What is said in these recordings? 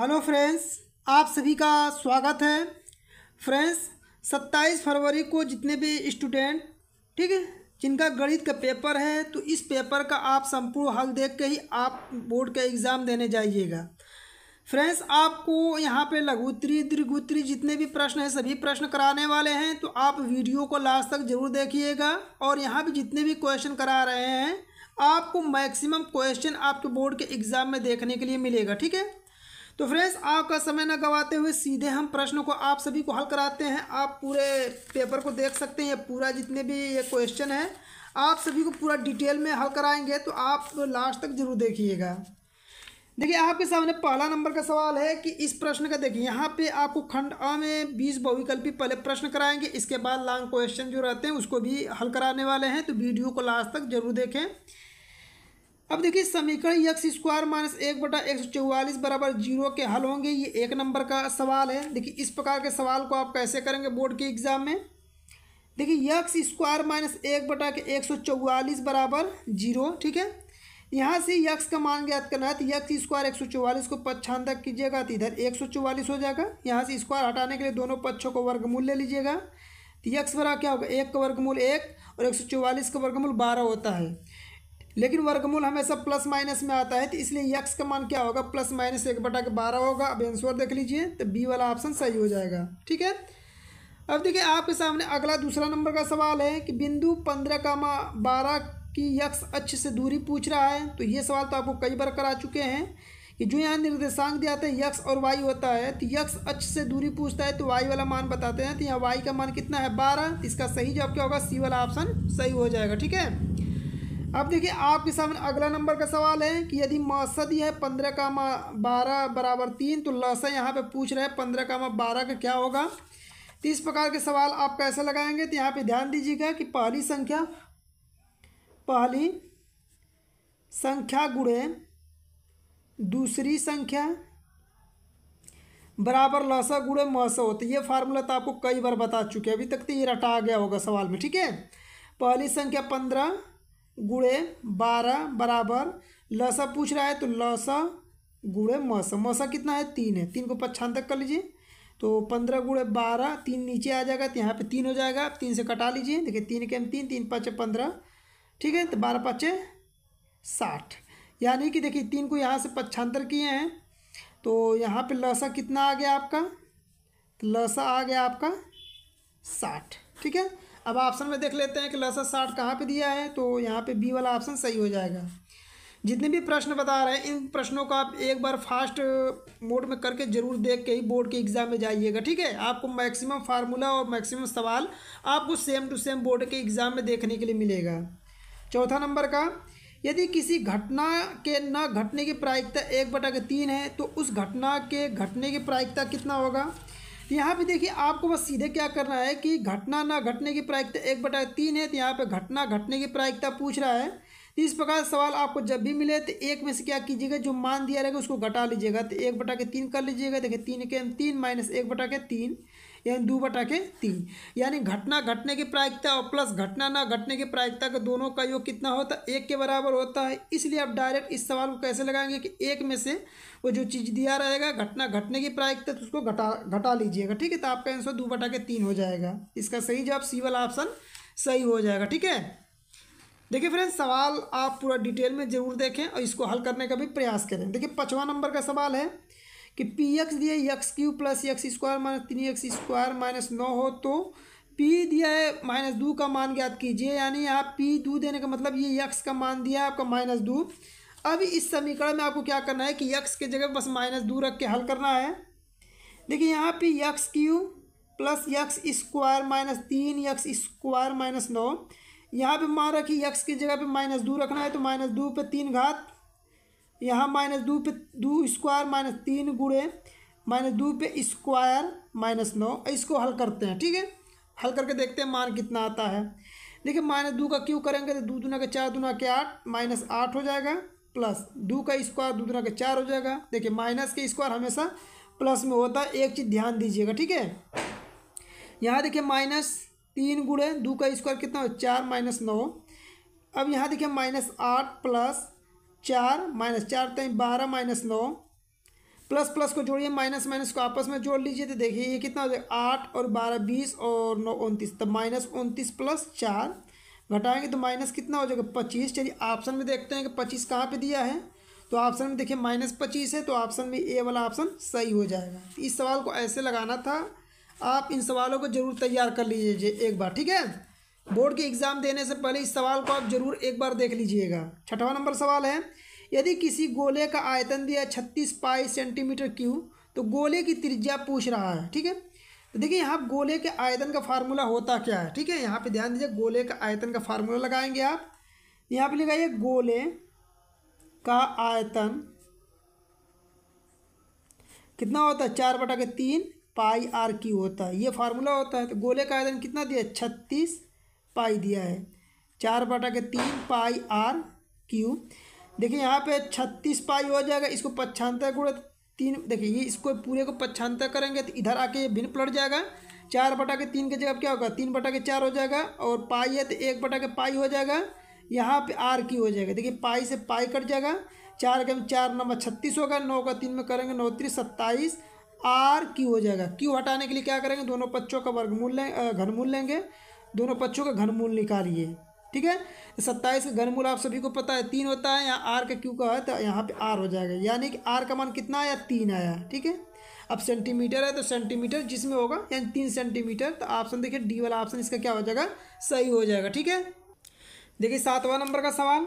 hello friends आप सभी का स्वागत है फ्रेंड्स सत्ताईस फरवरी को जितने भी स्टूडेंट ठीक है जिनका गणित का पेपर है तो इस पेपर का आप संपूर्ण हल देख के ही आप बोर्ड का एग्ज़ाम देने जाइएगा फ्रेंड्स आपको यहाँ पे लघुत्री दीर्घोत्री जितने भी प्रश्न हैं सभी प्रश्न कराने वाले हैं तो आप वीडियो को लास्ट तक जरूर देखिएगा और यहाँ भी जितने भी क्वेश्चन करा रहे हैं आपको मैक्सिमम क्वेश्चन आपके बोर्ड के एग्ज़ाम में देखने के लिए मिलेगा ठीक है तो फ्रेंड्स आपका समय न गवाते हुए सीधे हम प्रश्नों को आप सभी को हल कराते हैं आप पूरे पेपर को देख सकते हैं पूरा जितने भी ये क्वेश्चन है आप सभी को पूरा डिटेल में हल कराएंगे तो आप लास्ट तक जरूर देखिएगा देखिए आपके सामने पहला नंबर का सवाल है कि इस प्रश्न का देखिए यहाँ पे आपको खंड अ में बीस बहुविकल्पी पहले प्रश्न कराएंगे इसके बाद लॉन्ग क्वेश्चन जो रहते हैं उसको भी हल कराने वाले हैं तो वीडियो को लास्ट तक जरूर देखें अब देखिए समीकरण यक्स स्क्वायर माइनस एक बटा एक सौ चौवालीस बराबर जीरो के हल होंगे ये एक नंबर का सवाल है देखिए इस प्रकार के सवाल को आप कैसे करेंगे बोर्ड के एग्जाम में देखिए यक्स स्क्वायर माइनस एक बटा के एक सौ चौवालीस बराबर जीरो ठीक है यहाँ से यक्स का मान ज्ञात करना है तो यक्स स्क्वायर एक सौ चौवालीस को पक्षांत कीजिएगा तो इधर एक सौ चौवालीस हो जाएगा यहाँ से स्क्वायर हटाने के लिए दोनों पक्षों को वर्गमूल ले लीजिएगा तो यक्स बरा क्या होगा एक का वर्गमूल एक और एक सौ चौवालीस का वर्गमूल बारह होता है लेकिन वर्गमूल हमेशा प्लस माइनस में आता है तो इसलिए यक्स का मान क्या होगा प्लस माइनस एक बटा के बारह होगा अब आंसर देख लीजिए तो बी वाला ऑप्शन सही हो जाएगा ठीक है अब देखिए आपके सामने अगला दूसरा नंबर का सवाल है कि बिंदु पंद्रह का मा बारह की यक्ष अच्छ से दूरी पूछ रहा है तो ये सवाल तो आपको कई बार करा चुके हैं कि जो यहाँ निर्देशांक दिया था है यक्ष और वाई होता है तो यक्ष अच्छ से दूरी पूछता है तो वाई वाला मान बताते हैं तो यहाँ वाई का मान कितना है बारह तो इसका सही जवाब क्या होगा सी वाला ऑप्शन सही हो जाएगा ठीक है अब देखिए आपके सामने अगला नंबर का सवाल है कि यदि मासा है पंद्रह का मा बारह बराबर तीन तो लस यहाँ पे पूछ रहे हैं पंद्रह का मा बारह का क्या होगा तो इस प्रकार के सवाल आप कैसे लगाएंगे तो यहाँ पे ध्यान दीजिएगा कि पहली संख्या पहली संख्या गुड़े दूसरी संख्या बराबर लसा गुड़े मसा होती ये फार्मूला तो आपको कई बार बता चुके हैं अभी तक तो ये रटा गया होगा सवाल में ठीक है पहली संख्या पंद्रह गुड़े बारह बराबर लसा पूछ रहा है तो लसा गुड़े मसा मसा कितना है तीन है तीन को पच्छान तक कर लीजिए तो पंद्रह गुड़े बारह तीन नीचे आ जाएगा तो यहाँ पे तीन हो जाएगा आप तीन से कटा लीजिए देखिए तीन के तीन तीन पाँच पंद्रह ठीक है तो बारह पाँचे साठ यानी कि देखिए तीन को यहाँ से पच्छांतर किए हैं तो यहाँ पे लसा कितना आ गया आपका तो लसा आ गया आपका साठ ठीक है अब ऑप्शन में देख लेते हैं कि लसत साठ कहाँ पे दिया है तो यहाँ पे बी वाला ऑप्शन सही हो जाएगा जितने भी प्रश्न बता रहे हैं इन प्रश्नों को आप एक बार फास्ट मोड में करके जरूर देख के ही बोर्ड के एग्ज़ाम में जाइएगा ठीक है आपको मैक्सिमम फार्मूला और मैक्सिमम सवाल आपको सेम टू सेम बोर्ड के एग्ज़ाम में देखने के लिए मिलेगा चौथा नंबर का यदि किसी घटना के न घटने की प्रायिकता एक बटा के तीन है तो उस घटना के घटने की प्रायिकता कितना होगा तो यहाँ पे देखिए आपको बस सीधे क्या करना है कि घटना ना घटने की प्रायिकता एक बटा तीन है तो यहाँ पे घटना घटने की प्रायिकता पूछ रहा है तो इस प्रकार सवाल आपको जब भी मिले तो एक में से क्या कीजिएगा जो मान दिया रहेगा उसको घटा लीजिएगा तो एक बटा के तीन कर लीजिएगा देखिए तीन के तीन माइनस एक बटा के तीन यानी दो बटा के तीन यानी घटना घटने की प्रायिकता और प्लस घटना ना घटने की प्रायिकता के दोनों का योग कितना होता है एक के बराबर होता है इसलिए आप डायरेक्ट इस सवाल को कैसे लगाएंगे कि एक में से वो जो चीज़ दिया रहेगा घटना घटने की प्रायिकता तो उसको घटा घटा लीजिएगा ठीक है तो आपका आंसर दो बटा के तीन हो जाएगा इसका सही जवाब सी वाला ऑप्शन सही हो जाएगा ठीक है देखिए फ्रेंड्स सवाल आप पूरा डिटेल में ज़रूर देखें और इसको हल करने का भी प्रयास करें देखिए पचवा नंबर का सवाल है कि पी एक्स दिया X cube plus X square minus तीन एक्स स्क्वायर माइनस नौ हो तो पी दिया है माइनस दो का मान ज्ञात कीजिए यानी यहाँ पी दो देने का मतलब ये यक्स का मान दिया है आपका माइनस दो अब इस समीकरण में आपको क्या करना है कि यक्स के जगह बस माइनस दो रख के हल करना है देखिए यहाँ पे X cube plus X square minus तीन यक्स स्क्वायर माइनस नौ यहाँ पर मान रखिए यक्स की जगह पर माइनस दो रखना है तो माइनस दो पर तीन घात यहाँ माइनस दो पे दो स्क्वायर माइनस तीन गुड़े माइनस दो पे स्क्वायर माइनस नौ इसको हल करते हैं ठीक है हल करके देखते हैं मान कितना आता है देखिए माइनस दो का क्यों करेंगे तो दो दुना के चार दुना के आठ माइनस आठ हो जाएगा प्लस दो का स्क्वायर दो दुना के चार हो जाएगा देखिए माइनस के स्क्वायर हमेशा प्लस में होता है एक चीज़ ध्यान दीजिएगा ठीक है यहाँ देखिए माइनस तीन गुड़े दो का स्क्वायर कितना हो चार माइनस नौ अब यहाँ देखिए माइनस आठ प्लस चार माइनस चार तय तो बारह माइनस नौ प्लस प्लस को जोड़िए माइनस माइनस को आपस में जोड़ लीजिए तो देखिए ये कितना हो जाएगा आठ और बारह बीस और नौ उनतीस तो माइनस उनतीस प्लस चार घटाएंगे तो माइनस कितना हो जाएगा पच्चीस चलिए ऑप्शन में देखते हैं कि पच्चीस कहाँ पे दिया है तो ऑप्शन में देखिए माइनस पच्चीस है तो ऑप्शन में ए वाला ऑप्शन सही हो जाएगा इस सवाल को ऐसे लगाना था आप इन सवालों को जरूर तैयार कर लीजिए एक बार ठीक है बोर्ड के एग्जाम देने से पहले इस सवाल को आप जरूर एक बार देख लीजिएगा छठवां नंबर सवाल है यदि किसी गोले का आयतन दिया छत्तीस पाई सेंटीमीटर क्यू तो गोले की त्रिज्या पूछ रहा है ठीक है तो देखिए यहाँ गोले के आयतन का फार्मूला होता क्या है ठीक है यहाँ पे ध्यान दीजिए गोले का आयतन का फार्मूला लगाएंगे आप यहाँ पे लिखाइए गोले का आयतन कितना होता है चार बटा के तीन पाई आर क्यू होता है ये फार्मूला होता है तो गोले का आयतन कितना दिया छत्तीस पाई दिया है चार बटा के तीन पाई आर क्यूब देखिए यहाँ पे छत्तीस पाई हो जाएगा इसको पच्छांतर गुण तीन देखिए ये इसको पूरे को पच्छांतर करेंगे तो इधर आके भिन्न पलट जाएगा चार बटा के तीन के जगह क्या होगा तीन बटा के चार हो जाएगा और पाई है तो एक बटा के पाई हो जाएगा यहाँ पे आर क्यू हो जाएगा देखिए पाई से पाई कट जाएगा चार के चार नंबर छत्तीस होगा नौ का तीन में करेंगे नौ त्री सत्ताईस आर क्यू हो जाएगा क्यू हटाने के लिए क्या करेंगे दोनों पक्षों का वर्गमूल लें घनमूल लेंगे दोनों पक्षों का घनमूल निकालिए ठीक है सत्ताईस का घनमूल आप सभी को पता है तीन होता है यहाँ आर का क्यू का है तो यहाँ पे आर हो जाएगा यानी कि आर का मान कितना आया तीन आया ठीक है अब सेंटीमीटर है तो सेंटीमीटर जिसमें होगा यानी तीन सेंटीमीटर तो ऑप्शन देखिए डी वाला ऑप्शन इसका क्या हो जाएगा सही हो जाएगा ठीक है देखिए सातवां नंबर का सवाल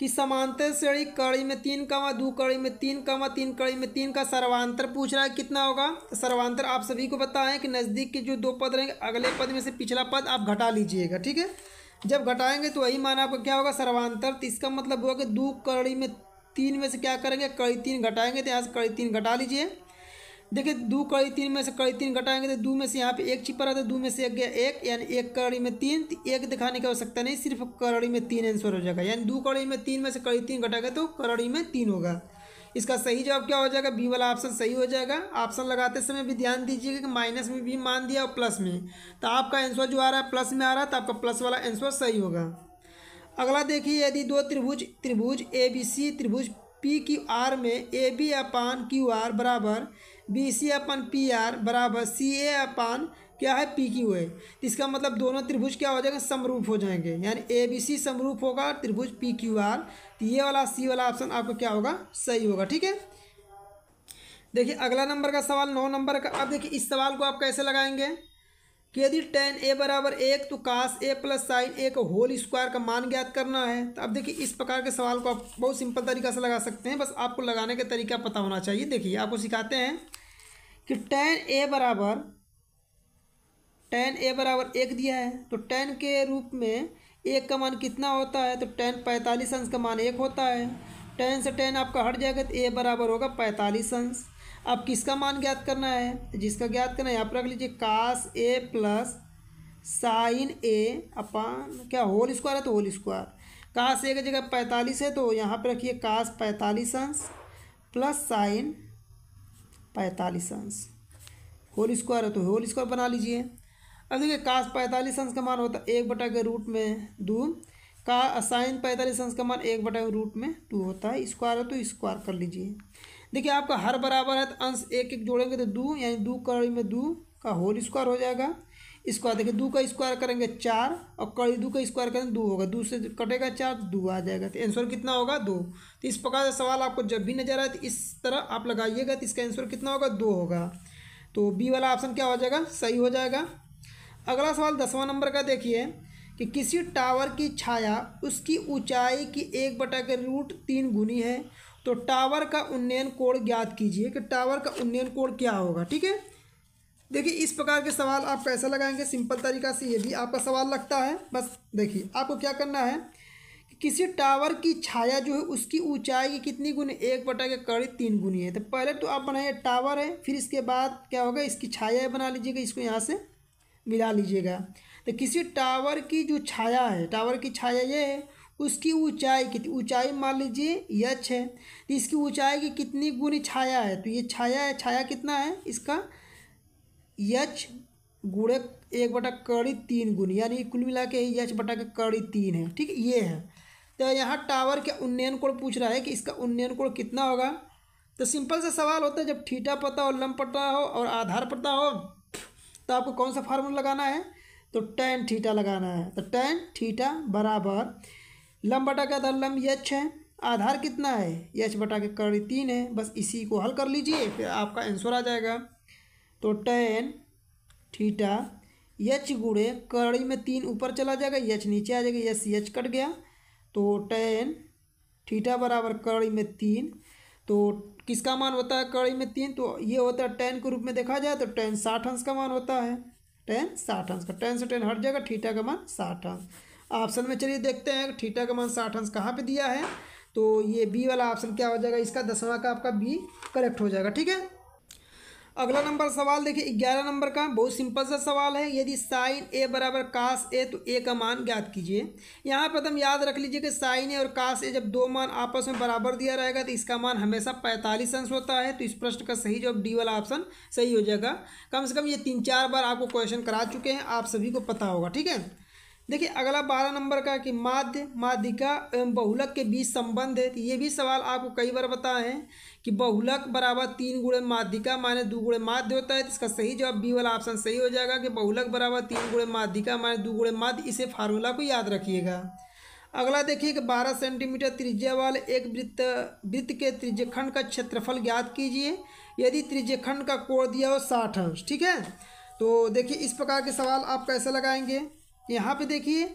कि समांतर श्रेणी कड़ी में तीन कमा दो कड़ी में तीन कमा तीन कड़ी में तीन का सर्वांतर पूछ रहा है कितना होगा तो सर्वांतर आप सभी को बताएं कि नज़दीक के जो दो पद रहेंगे अगले पद में से पिछला पद आप घटा लीजिएगा ठीक है जब घटाएंगे तो वही माना आपका क्या होगा सर्वांतर तो इसका मतलब हुआ कि दो कड़ी में तीन में से क्या करेंगे कड़ी तीन घटाएंगे तो यहाँ से कड़ी तीन घटा लीजिए देखिए दो कड़ी तीन में से कड़ी तीन घटाएंगे तो दो में से यहाँ पे एक छिपा रहा था दो में से एक गया एक यानी एक कड़ी में तीन तो एक दिखाने की आवश्यकता नहीं सिर्फ कड़ी में तीन आंसर हो जाएगा यानी दो कड़ी में तीन में से कड़ी तीन घटाएंगे तो कड़ी में तीन होगा इसका सही जवाब क्या हो जाएगा बी वाला ऑप्शन सही हो जाएगा ऑप्शन लगाते समय भी ध्यान दीजिएगा कि माइनस में भी मान दिया और प्लस में तो आपका आंसर जो आ रहा है प्लस में आ रहा है तो आपका प्लस वाला आंसर सही होगा अगला देखिए यदि दो त्रिभुज त्रिभुज ए बी सी त्रिभुज पी क्यू आर में A B upon Q R बराबर B C upon P R बराबर सी ए अपन क्या है पी क्यू है इसका मतलब दोनों त्रिभुज क्या हो जाएंगे समरूप हो जाएंगे यानी ए बी सी समरूप होगा त्रिभुज पी क्यू आर तो ये वाला सी वाला ऑप्शन आपको क्या होगा सही होगा ठीक है देखिए अगला नंबर का सवाल नौ नंबर का अब देखिए इस सवाल को आप कैसे लगाएंगे कि यदि टेन ए बराबर एक तो काश ए प्लस साइन ए का होल स्क्वायर का मान ज्ञात करना है तो अब देखिए इस प्रकार के सवाल को आप बहुत सिंपल तरीका से लगा सकते हैं बस आपको लगाने का तरीका पता होना चाहिए देखिए आपको सिखाते हैं कि टेन ए बराबर टेन ए बराबर एक दिया है तो टेन के रूप में एक का मान कितना होता है तो टेन पैंतालीस अंश का मान एक होता है टेन से टेन आपका हट जाएगा तो ए बराबर होगा पैंतालीस अंश अब किसका मान ज्ञात करना है जिसका ज्ञात करना है आप रख लीजिए कास ए प्लस साइन ए अपन क्या होल स्क्वायर है तो होल स्क्वायर कास ए की जगह पैंतालीस है तो यहाँ पर रखिए कास पैंतालीस अंश प्लस साइन पैंतालीस अंश होल स्क्वायर है तो होल स्क्वायर बना लीजिए अब देखिए काश पैंतालीस अंश का मान होता है एक बटा के रूट में दो का साइन पैंतालीस अंश का मान एक बटा के रूट में टू होता है स्क्वायर है तो स्क्वायर कर लीजिए देखिए आपका हर बराबर है तो अंश एक एक जोड़ेंगे तो दो यानी दो कड़ी में दो का होल स्क्वायर हो जाएगा स्क्वायर देखिए दो का स्क्वायर करेंगे चार और कड़ी दो का स्क्वायर करेंगे दो होगा दो से कटेगा चार दो आ जाएगा तो आंसर कितना होगा दो तो इस प्रकार का सवाल आपको जब भी नजर आए तो इस तरह आप लगाइएगा तो इसका आंसर कितना होगा दो होगा तो बी वाला ऑप्शन क्या हो जाएगा सही हो जाएगा अगला सवाल दसवां नंबर का देखिए कि किसी टावर की छाया उसकी ऊंचाई की एक बटा के रूट तीन गुनी है तो टावर का उन्नयन कोण ज्ञात कीजिए कि टावर का उन्नयन कोण क्या होगा ठीक है देखिए इस प्रकार के सवाल आप कैसे लगाएंगे सिंपल तरीका से ये भी आपका सवाल लगता है बस देखिए आपको क्या करना है कि किसी टावर की छाया जो है उसकी ऊंचाई की कितनी गुनी एक बटा के करीब तीन गुनी है तो पहले तो आप बनाइए टावर है फिर इसके बाद क्या होगा इसकी छाया बना लीजिएगा इसको यहाँ से मिला लीजिएगा तो किसी टावर की जो छाया है टावर की छाया ये है उसकी ऊंचाई कितनी ऊंचाई मान लीजिए यच है तो इसकी ऊंचाई की कितनी गुनी छाया है तो ये छाया है छाया कितना है इसका यच गुड़े एक बटा कड़ी तीन गुण यानी कुल मिला के यच बटा के कड़ी तीन है ठीक ये है तो यहाँ टावर के उन्नयन कोण पूछ रहा है कि इसका उन्नयन कोण कितना होगा तो सिंपल सा सवाल होता है जब ठीठा पता हो लम पता हो और आधार पता हो तो आपको कौन सा फार्मूला लगाना है तो टेन ठीठा लगाना है तो टेन ठीठा बराबर लम बटा के आधार लम यच है आधार कितना है यच बटा के कड़ी तीन है बस इसी को हल कर लीजिए फिर आपका आंसर आ जाएगा तो टेन थीटा यच गुड़े कड़ी में तीन ऊपर चला जाएगा यच नीचे आ जाएगा यस यच कट गया तो टेन थीटा बराबर कड़ी में तीन तो किसका मान होता है कड़ी में तीन तो ये होता है टेन के रूप में देखा जाए तो टेन साठ अंश का मान होता है टेन साठ अंश का टेन से टेन हट जाएगा थीटा का मान साठ अंश ऑप्शन में चलिए देखते हैं थीटा का मान साठ अंश कहाँ पर दिया है तो ये बी वाला ऑप्शन क्या हो जाएगा इसका दसवां का आपका बी करेक्ट हो जाएगा ठीक है अगला नंबर सवाल देखिए ग्यारह नंबर का बहुत सिंपल सा सवाल है यदि साइन ए बराबर काश ए तो ए का मान ज्ञात कीजिए यहाँ पर तो हम याद रख लीजिए कि साइन ए और काश ए जब दो मान आपस में बराबर दिया रहेगा तो इसका मान हमेशा पैंतालीस अंश होता है तो इस प्रश्न का सही जवाब डी वाला ऑप्शन सही हो जाएगा कम से कम ये तीन चार बार आपको क्वेश्चन करा चुके हैं आप सभी को पता होगा ठीक है देखिए अगला बारह नंबर का कि माध्य माध्यिका एवं बहुलक के बीच संबंध है तो ये भी सवाल आपको कई बार बताए हैं कि बहुलक बराबर तीन गुणे माध्यिका माने दो गुणे माध्य होता है तो इसका सही जवाब बी वाला ऑप्शन सही हो जाएगा कि बहुलक बराबर तीन गुणे माध्यिका माने दो गुणे माध्य इसे फार्मूला को याद रखिएगा अगला देखिए कि बारह सेंटीमीटर त्रिज्या वाले एक वृत्त वृत्त के त्रिज्यखंड का क्षेत्रफल ज्ञात कीजिए यदि त्रिज्यखंड का कोण दिया हो साठ अंश ठीक है तो देखिए इस प्रकार के सवाल आप कैसे लगाएंगे यहाँ पे देखिए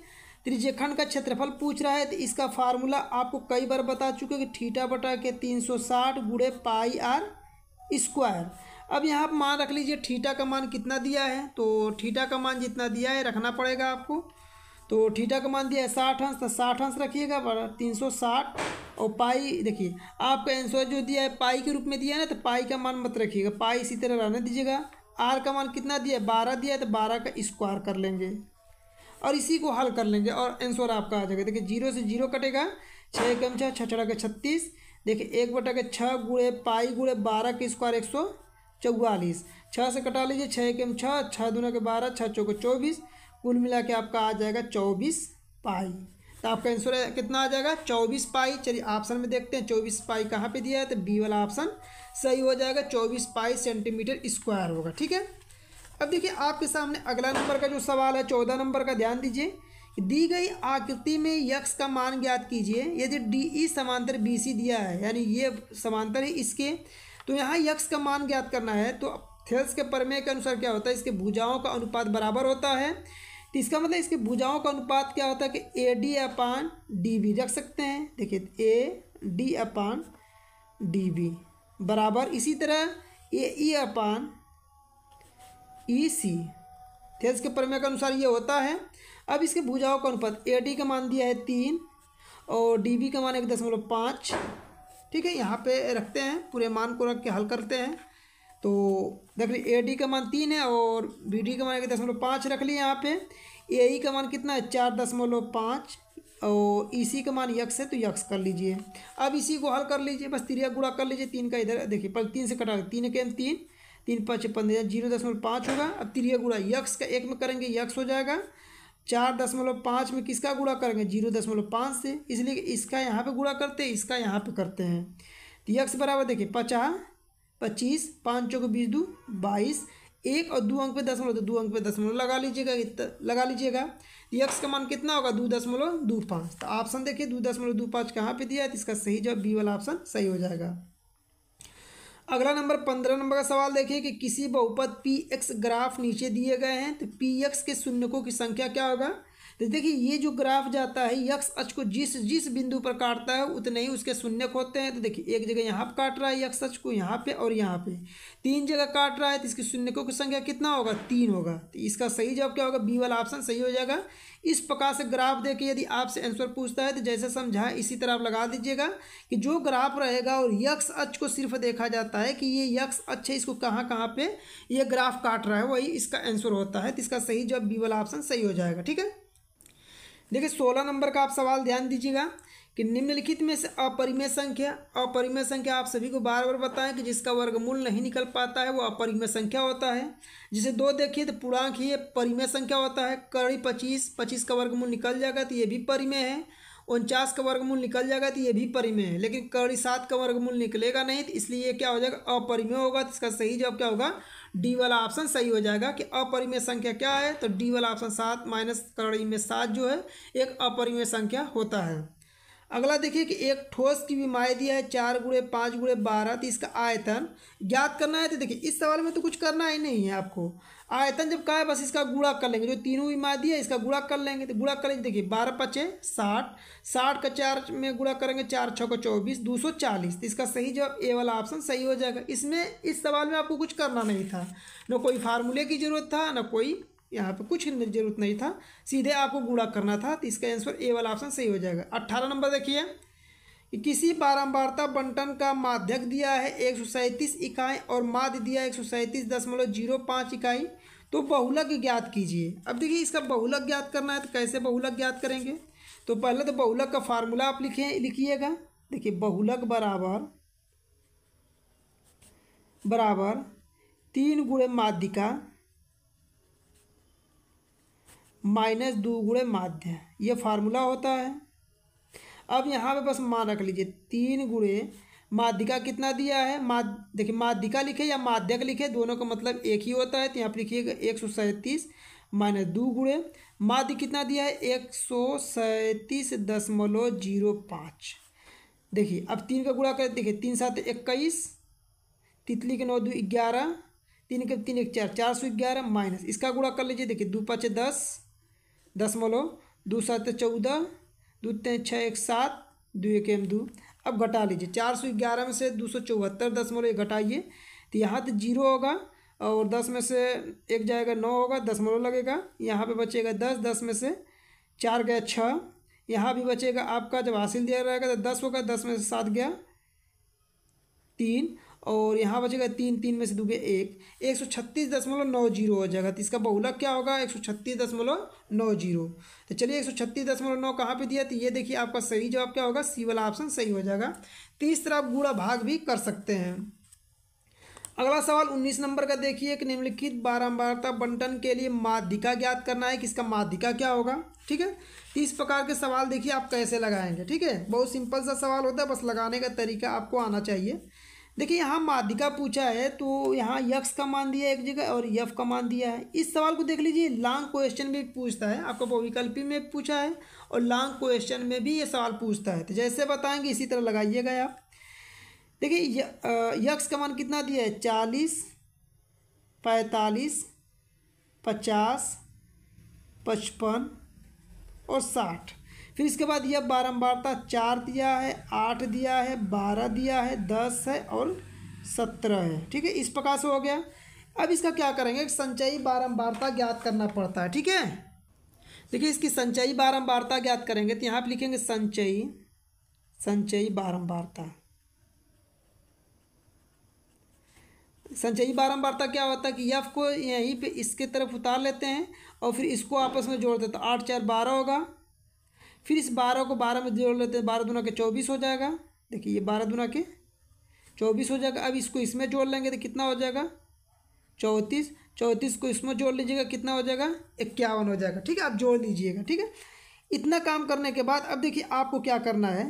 त्रिज्यखंड का क्षेत्रफल पूछ रहा है तो इसका फार्मूला आपको कई बार बता चुके कि ठीठा बटा के तीन सौ साठ गुड़े पाई आर स्क्वायर अब यहाँ आप मान रख लीजिए ठीटा का मान कितना दिया है तो ठीठा का मान जितना दिया है रखना पड़ेगा आपको तो ठीठा का मान दिया है साठ अंश तो साठ अंश रखिएगा तीन सौ साठ और पाई देखिए आपका आंसर जो दिया है पाई के रूप में दिया है ना तो पाई का मान मत रखिएगा पाई इसी तरह रहने दीजिएगा आर का मान कितना दिया है बारह दिया है तो बारह का स्क्वायर कर लेंगे और इसी को हल कर लेंगे और आंसर आपका आ जाएगा देखिए जीरो से जीरो कटेगा छः कम छः छः चढ़ा के छत्तीस देखिए एक बटा के छः गुड़े पाई गुड़े बारह के स्क्वायर एक सौ चौवालीस छः से कटा लीजिए छः के छः छः दोनों के बारह छः चौके चौबीस कुल मिला के आपका आ जाएगा चौबीस पाई तो आपका आंसर कितना आ जाएगा चौबीस पाई चलिए ऑप्शन में देखते हैं चौबीस पाई कहाँ पर दिया है तो बी वाला ऑप्शन सही हो जाएगा चौबीस पाई सेंटीमीटर स्क्वायर होगा ठीक है अब देखिए आपके सामने अगला नंबर का जो सवाल है चौदह नंबर का ध्यान दीजिए दी गई आकृति में यक्ष का मान ज्ञात कीजिए यदि डी ई समांतर बी सी दिया है यानी ये समांतर है इसके तो यहाँ यक्ष का मान ज्ञात करना है तो थेल्स के परमेय के अनुसार क्या होता है इसके भुजाओं का अनुपात बराबर होता है तो इसका मतलब इसके भुजाओं का अनुपात क्या होता है कि A D upon D B रख सकते हैं देखिए A D upon D B बराबर इसी तरह ए ई e अपान ई सी थेज के प्रमेय के अनुसार ये होता है अब इसके भुजाओं का अनुपात ए डी का मान दिया है तीन और डी बी का मान एक दशमलव पाँच ठीक है यहाँ पे रखते हैं पूरे मान को रख के हल करते हैं तो देख लीजिए ए डी का मान तीन है और बी डी का मान एक दशमलव पाँच रख लिए यहाँ पे ए ई e का मान कितना है चार दशमलव पाँच और ई e सी का मान यक्स है तो यक्स कर लीजिए अब इसी e को हल कर लीजिए बस तिरिया गुड़ा कर लीजिए तीन का इधर देखिए पर तीन से कटा तीन के तीन तीन पाँच पंद्रह जीरो दशमलव पाँच होगा अब तिरिया गुड़ा यक्स का एक में करेंगे यक्स हो जाएगा चार दशमलव पाँच में किसका गुड़ा करेंगे जीरो दशमलव पाँच से इसलिए इसका यहाँ पे गुड़ा करते हैं इसका यहाँ पे करते हैं तो यक्स बराबर देखिए पचास पच्चीस पाँच चौक बीस दो बाईस एक और दो अंक पे दशमलव तो दो अंक पे दशमलव लगा लीजिएगा लगा लीजिएगा तो यक्स का मान कितना होगा दो दशमलव दो पाँच तो ऑप्शन देखिए दो दशमलव दो पाँच कहाँ पर दिया है तो इसका सही जवाब बी वाला ऑप्शन सही हो जाएगा अगला नंबर पंद्रह नंबर का सवाल देखिए कि किसी बहुपद पी एक्स ग्राफ नीचे दिए गए हैं तो पी एक्स के शून्यकों की संख्या क्या होगा तो देखिए ये जो ग्राफ जाता है यक्ष अच को जिस जिस बिंदु पर काटता है उतने ही उसके शून्य होते हैं तो देखिए एक जगह यहाँ पर काट रहा है यक्ष अच को यहाँ पे और यहाँ पे तीन जगह काट रहा है तो इसकी शून्यकों की संख्या कितना होगा तीन होगा तो इसका सही जवाब क्या होगा बी वाला ऑप्शन सही हो जाएगा इस प्रकार से ग्राफ देके यदि आपसे आंसर पूछता है तो जैसे समझाए इसी तरह आप लगा दीजिएगा कि जो ग्राफ रहेगा और यक्ष अच को सिर्फ देखा जाता है कि ये यक्ष अच्छ है इसको कहाँ कहाँ पे ये ग्राफ काट रहा है वही इसका आंसर होता है तो इसका सही जवाब बी वाला ऑप्शन सही हो जाएगा ठीक है देखिए सोलह नंबर का आप सवाल ध्यान दीजिएगा कि निम्नलिखित में से अपरिमेय संख्या अपरिमेय संख्या आप सभी को बार बार बताएं कि जिसका वर्गमूल नहीं निकल पाता है वो अपरिमेय संख्या होता है जिसे दो देखिए तो पूर्णांक ही परिमेय संख्या होता है कड़ी पच्चीस पच्चीस का वर्गमूल निकल जाएगा तो ये भी परिमेय है उनचास का वर्गमूल निकल जाएगा तो ये भी परिमेय है लेकिन कड़ी सात का वर्गमूल निकलेगा नहीं तो इसलिए क्या हो जाएगा अपरिमेय होगा तो इसका सही जवाब क्या होगा डी वाला ऑप्शन सही हो जाएगा कि अपरिमेय संख्या क्या है तो डी वाला ऑप्शन सात माइनस कड़ी में सात जो है एक अपरिमेय संख्या होता है अगला देखिए कि एक ठोस की बीमारी दिया है चार गुड़े पाँच गुड़े बारह तो इसका आयतन ज्ञात करना है तो देखिए इस सवाल में तो कुछ करना ही नहीं है आपको आयतन जब का है बस इसका गुड़ा कर लेंगे जो तीनों इमादी है इसका गुड़ा कर लेंगे तो गुड़ा कर लेंगे देखिए बारह पचे साठ साठ का चार में गुड़ा करेंगे चार छः का चौबीस दो सौ चालीस तो इसका सही जवाब ए वाला ऑप्शन सही हो जाएगा इसमें इस सवाल में आपको कुछ करना नहीं था न कोई फार्मूले की ज़रूरत था न कोई यहाँ पर कुछ जरूरत नहीं था सीधे आपको गुड़ा करना था तो इसका आंसर ए वाला ऑप्शन सही हो जाएगा अट्ठारह नंबर देखिए किसी बारंबारता बंटन का माध्यक दिया है एक सौ सैंतीस इकाई और माध्य दिया एक सौ सैंतीस दशमलव जीरो पाँच इकाई तो बहुलक ज्ञात कीजिए अब देखिए इसका बहुलक ज्ञात करना है तो कैसे बहुलक ज्ञात करेंगे तो पहले तो बहुलक का फार्मूला आप लिखें लिखिएगा देखिए बहुलक बराबर बराबर तीन गुड़े माध्यिका माइनस दो गुड़े माध्य ये फार्मूला होता है अब यहाँ पे बस मान रख लीजिए तीन गुणे माध्यिका कितना दिया है माध देखिए माध्यिका लिखे या माध्यक लिखे दोनों का मतलब एक ही होता है तो यहाँ पर लिखिएगा एक सौ सैंतीस माइनस दो गुणे माध्य कितना दिया है एक सौ सैंतीस दशमलव जीरो पाँच देखिए अब तीन का गुणा कर देखिए तीन सात इक्कीस तितली के नौ दो ग्यारह तीन के तीन एक चार चार सौ ग्यारह माइनस इसका गुणा कर लीजिए देखिए दो पाँच दस दशमलव दो सात चौदह दो तीन छः एक सात दो एक एम दो अब घटा लीजिए चार सौ ग्यारह में से दो सौ चौहत्तर दशमलव घटाइए तो यहाँ तो जीरो होगा और दस में से एक जाएगा नौ होगा दसमलव लगेगा यहाँ पे बचेगा दस दस में से चार गया छः यहाँ भी बचेगा आपका जब हासिल दिया रहेगा तो दस होगा दस में से सात गया तीन और यहाँ बचेगा तीन तीन में से दूंगे एक एक सौ छत्तीस दशमलव नौ जीरो हो जाएगा तो इसका बहुलक क्या होगा एक सौ छत्तीस दशमलव नौ जीरो तो चलिए एक सौ छत्तीस दशमलव नौ कहाँ पर दिया तो ये देखिए आपका सही जवाब क्या होगा सी वाला ऑप्शन सही हो जाएगा तीसरा तो आप गुड़ा भाग भी कर सकते हैं अगला सवाल उन्नीस नंबर का देखिए कि निम्नलिखित बारंबारता बंटन के लिए माध्यिका ज्ञात करना है कि इसका माध्यिका क्या होगा ठीक है तो इस प्रकार के सवाल देखिए आप कैसे लगाएंगे ठीक है बहुत सिंपल सा सवाल होता है बस लगाने का तरीका आपको आना चाहिए देखिए यहाँ माध्यिका पूछा है तो यहाँ यक्स का मान दिया है एक जगह और यफ का मान दिया है इस सवाल को देख लीजिए लॉन्ग क्वेश्चन भी पूछता है आपको बहुविकल्पी में पूछा है और लॉन्ग क्वेश्चन में भी ये सवाल पूछता है तो जैसे बताएंगे इसी तरह लगाइएगा आप देखिए यक्स का मान कितना दिया है चालीस पैंतालीस पचास पचपन और साठ फिर इसके बाद यह बारंबारता चार दिया है आठ दिया है बारह दिया है दस है और सत्रह है ठीक है इस प्रकार से हो गया अब इसका क्या करेंगे संचयी बारंबारता ज्ञात करना पड़ता है ठीक है देखिए इसकी संचयी बारंबारता ज्ञात करेंगे तो यहाँ पर लिखेंगे संचयी संचयी बारंबारता संचयी बारंबारता क्या होता है कि यफ को यहीं पे इसके तरफ उतार लेते हैं और फिर इसको आपस में जोड़ देते तो आठ चार बारह होगा फिर इस बारह को बारह में जोड़ लेते हैं बारह दुना के चौबीस हो जाएगा देखिए ये बारह दुना के चौबीस हो जाएगा अब इसको इसमें जोड़ लेंगे तो कितना हो जाएगा चौंतीस चौंतीस को इसमें जोड़ लीजिएगा कितना हो जाएगा इक्यावन हो जाएगा ठीक है आप जोड़ लीजिएगा ठीक है इतना काम करने के बाद अब देखिए आपको क्या करना है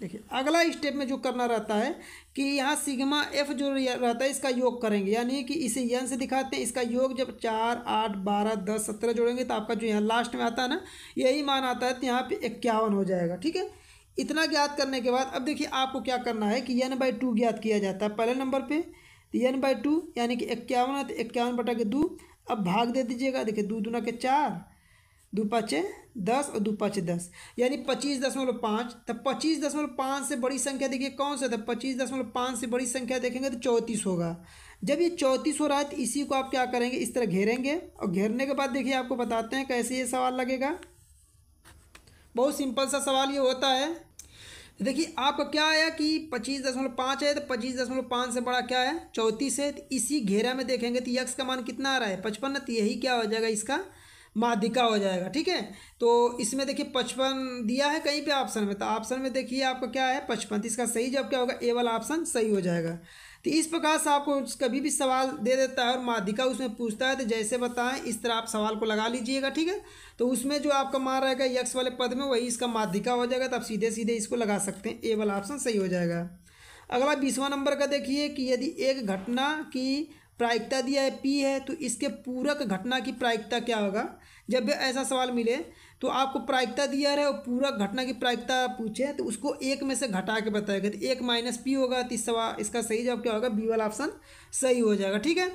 देखिए अगला स्टेप में जो करना रहता है कि यहाँ सिग्मा एफ जो रहता है इसका योग करेंगे यानी कि इसे यन से दिखाते हैं इसका योग जब चार आठ बारह दस सत्रह जोड़ेंगे तो आपका जो यहाँ लास्ट में आता है ना यही मान आता है तो यहाँ पे इक्यावन हो जाएगा ठीक है इतना ज्ञात करने के बाद अब देखिए आपको क्या करना है कि यन बाई टू ज्ञात किया जाता है पहले नंबर पर तो यन बाई टू यानी कि इक्यावन है तो इक्यावन बटा के दो अब भाग दे दीजिएगा देखिए दो दुना के चार दो पाँचे दस और दो पाँचे दस यानी पच्चीस दशमलव पाँच तब तो पच्चीस दशमलव पाँच से बड़ी संख्या देखिए कौन सा था तो पच्चीस दशमलव पाँच से बड़ी संख्या देखेंगे तो चौंतीस होगा जब ये चौंतीस हो रहा है तो इसी को आप क्या करेंगे इस तरह घेरेंगे और घेरने के बाद देखिए आपको बताते हैं कैसे ये सवाल लगेगा बहुत सिंपल सा सवाल ये होता है देखिए आपको क्या आया कि पच्चीस दशमलव पाँच है तो पच्चीस दशमलव पाँच से बड़ा क्या है चौंतीस है तो इसी घेरा में देखेंगे तो यक्स का मान कितना आ रहा है पचपन तो यही क्या हो जाएगा इसका माध्यिका हो जाएगा ठीक है तो इसमें देखिए पचपन दिया है कहीं पे ऑप्शन में तो ऑप्शन में देखिए आपका क्या है पचपन तो इसका सही जब क्या होगा ए वाला ऑप्शन सही हो जाएगा तो इस प्रकार से आपको कभी भी सवाल दे देता है और माध्यिका उसमें पूछता है तो जैसे बताएं इस तरह आप सवाल को लगा लीजिएगा ठीक है तो उसमें जो आपका मार रहेगा यक्स वाले पद में वही इसका माध्यिका हो जाएगा तो आप सीधे सीधे इसको लगा सकते हैं ए वाला ऑप्शन सही हो जाएगा अगला बीसवा नंबर का देखिए कि यदि एक घटना की प्रायिकता दिया है पी है तो इसके पूरक घटना की प्रायिकता क्या होगा जब भी ऐसा सवाल मिले तो आपको प्रायिकता दिया है और पूरक घटना की प्रायिकता पूछे तो उसको एक में से घटा के बताएगा तो एक माइनस पी होगा तो इस सवाल इसका सही जवाब क्या होगा बी वाला ऑप्शन सही हो जाएगा ठीक है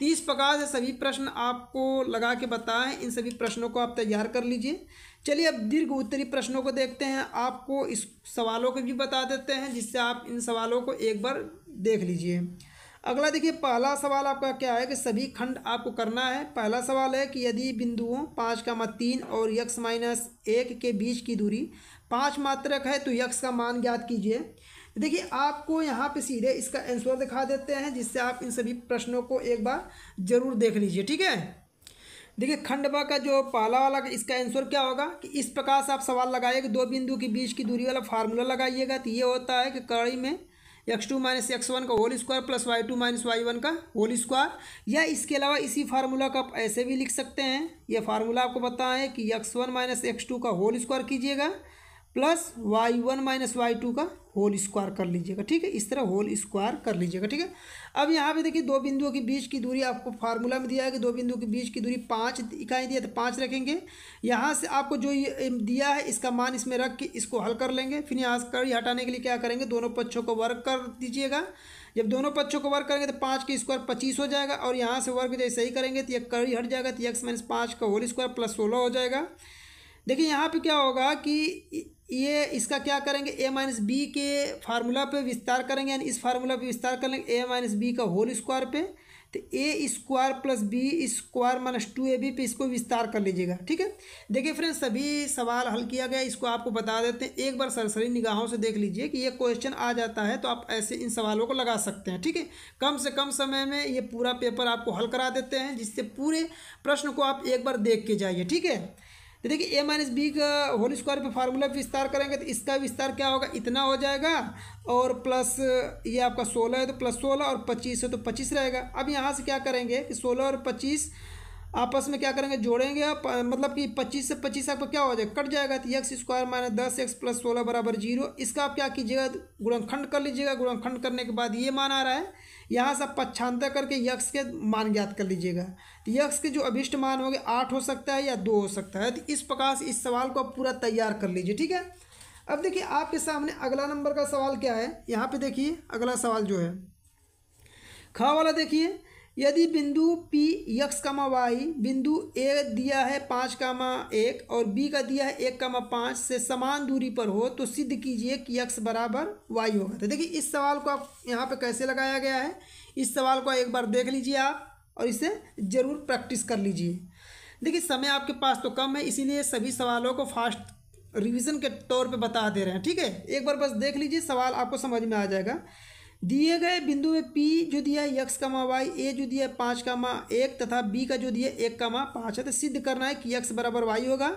तो इस प्रकार से सभी प्रश्न आपको लगा के बताएं इन सभी प्रश्नों को आप तैयार कर लीजिए चलिए अब दीर्घ उत्तरी प्रश्नों को देखते हैं आपको इस सवालों के भी बता देते हैं जिससे आप इन सवालों को एक बार देख लीजिए अगला देखिए पहला सवाल आपका क्या है कि सभी खंड आपको करना है पहला सवाल है कि यदि बिंदुओं पाँच का मत तीन और यक्स माइनस एक के बीच की दूरी पाँच मात्रक है तो यक्स का मान ज्ञात कीजिए देखिए आपको यहाँ पे सीधे इसका आंसर दिखा देते हैं जिससे आप इन सभी प्रश्नों को एक बार ज़रूर देख लीजिए ठीक है देखिए खंड ब का जो पहला वाला इसका आंसर क्या होगा कि इस प्रकार से आप सवाल लगाइए कि दो बिंदु के बीच की दूरी वाला फार्मूला लगाइएगा तो ये होता है कि कड़ी में X two minus X one का whole square plus Y two minus Y one का होल स्क्वायर या इसके अलावा इसी फार्मूला का आप ऐसे भी लिख सकते हैं ये फार्मूला आपको बताएं कि X one minus X two का होल स्क्वायर कीजिएगा plus Y one minus Y two का होल स्क्वायर कर लीजिएगा ठीक है इस तरह होल स्क्वायर कर लीजिएगा ठीक है अब यहाँ पे देखिए दो बिंदुओं के बीच की दूरी आपको फार्मूला में दिया है कि दो बिंदुओं के बीच की दूरी पाँच इकाई दिया तो पाँच रखेंगे यहाँ से आपको जो दिया है इसका मान इसमें रख के इसको हल कर लेंगे फिर यहाँ से कड़ी हटाने के लिए क्या करेंगे दोनों पक्षों को वर्क कर दीजिएगा जब दोनों पक्षों को वर्क करेंगे तो पाँच का स्क्वायर पच्चीस हो जाएगा और यहाँ से वर्क जैसे ही करेंगे तो एक कड़ी हट जाएगा तो एक्स माइनस पाँच का होल स्क्वायर प्लस सोलह हो जाएगा देखिए यहाँ पे क्या होगा कि ये इसका क्या करेंगे ए माइनस बी के फार्मूला पे विस्तार करेंगे यानी इस फार्मूला पे विस्तार कर लेंगे ए माइनस बी का होल स्क्वायर पे तो A square plus B square minus two A B पे इसको विस्तार कर लीजिएगा ठीक है देखिए फ्रेंड्स सभी सवाल हल किया गया इसको आपको बता देते हैं एक बार सरसरी निगाहों से देख लीजिए कि ये क्वेश्चन आ जाता है तो आप ऐसे इन सवालों को लगा सकते हैं ठीक है कम से कम समय में ये पूरा पेपर आपको हल करा देते हैं जिससे पूरे प्रश्न को आप एक बार देख के जाइए ठीक है तो देखिए ए माइनस बी का होल स्क्वायर पे फार्मूला विस्तार करेंगे तो इसका विस्तार क्या होगा इतना हो जाएगा और प्लस ये आपका सोलह है तो प्लस सोलह और पच्चीस है तो पच्चीस रहेगा अब यहाँ से क्या करेंगे कि सोलह और पच्चीस आपस में क्या करेंगे जोड़ेंगे आप, मतलब कि पच्चीस से पच्चीस आपका क्या हो जाएगा कट जाएगा तो एक्स स्क्वायर माइनस दस एक्स प्लस सोलह बराबर जीरो इसका आप क्या कीजिएगा गुणनखंड कर लीजिएगा गुणनखंड करने के बाद ये मान आ रहा है यहाँ से आप पक्षांतर करके यक्ष के मान ज्ञात कर लीजिएगा तो यक्ष के जो अभिष्ट मान होंगे आठ हो सकता है या दो हो सकता है तो इस प्रकार से इस सवाल को आप पूरा तैयार कर लीजिए ठीक है अब देखिए आपके सामने अगला नंबर का सवाल क्या है यहाँ पे देखिए अगला सवाल जो है ख वाला देखिए यदि बिंदु P यक्स कामा वाई बिंदु ए दिया है पाँच कामा एक और B का दिया है एक कामा पाँच से समान दूरी पर हो तो सिद्ध कीजिए कि यक्स बराबर वाई होगा तो देखिए इस सवाल को आप यहाँ पे कैसे लगाया गया है इस सवाल को एक बार देख लीजिए आप और इसे ज़रूर प्रैक्टिस कर लीजिए देखिए समय आपके पास तो कम है इसीलिए सभी सवालों को फास्ट रिविज़न के तौर पर बता दे रहे हैं ठीक है एक बार बस देख लीजिए सवाल आपको समझ में आ जाएगा दिए गए बिंदु में पी जो दिया है यक्स का माँ वाई ए जो दिया है पाँच का माँ एक तथा बी का जो दिया है एक का माँ पाँच है तो सिद्ध करना है कि यक्स बराबर वाई होगा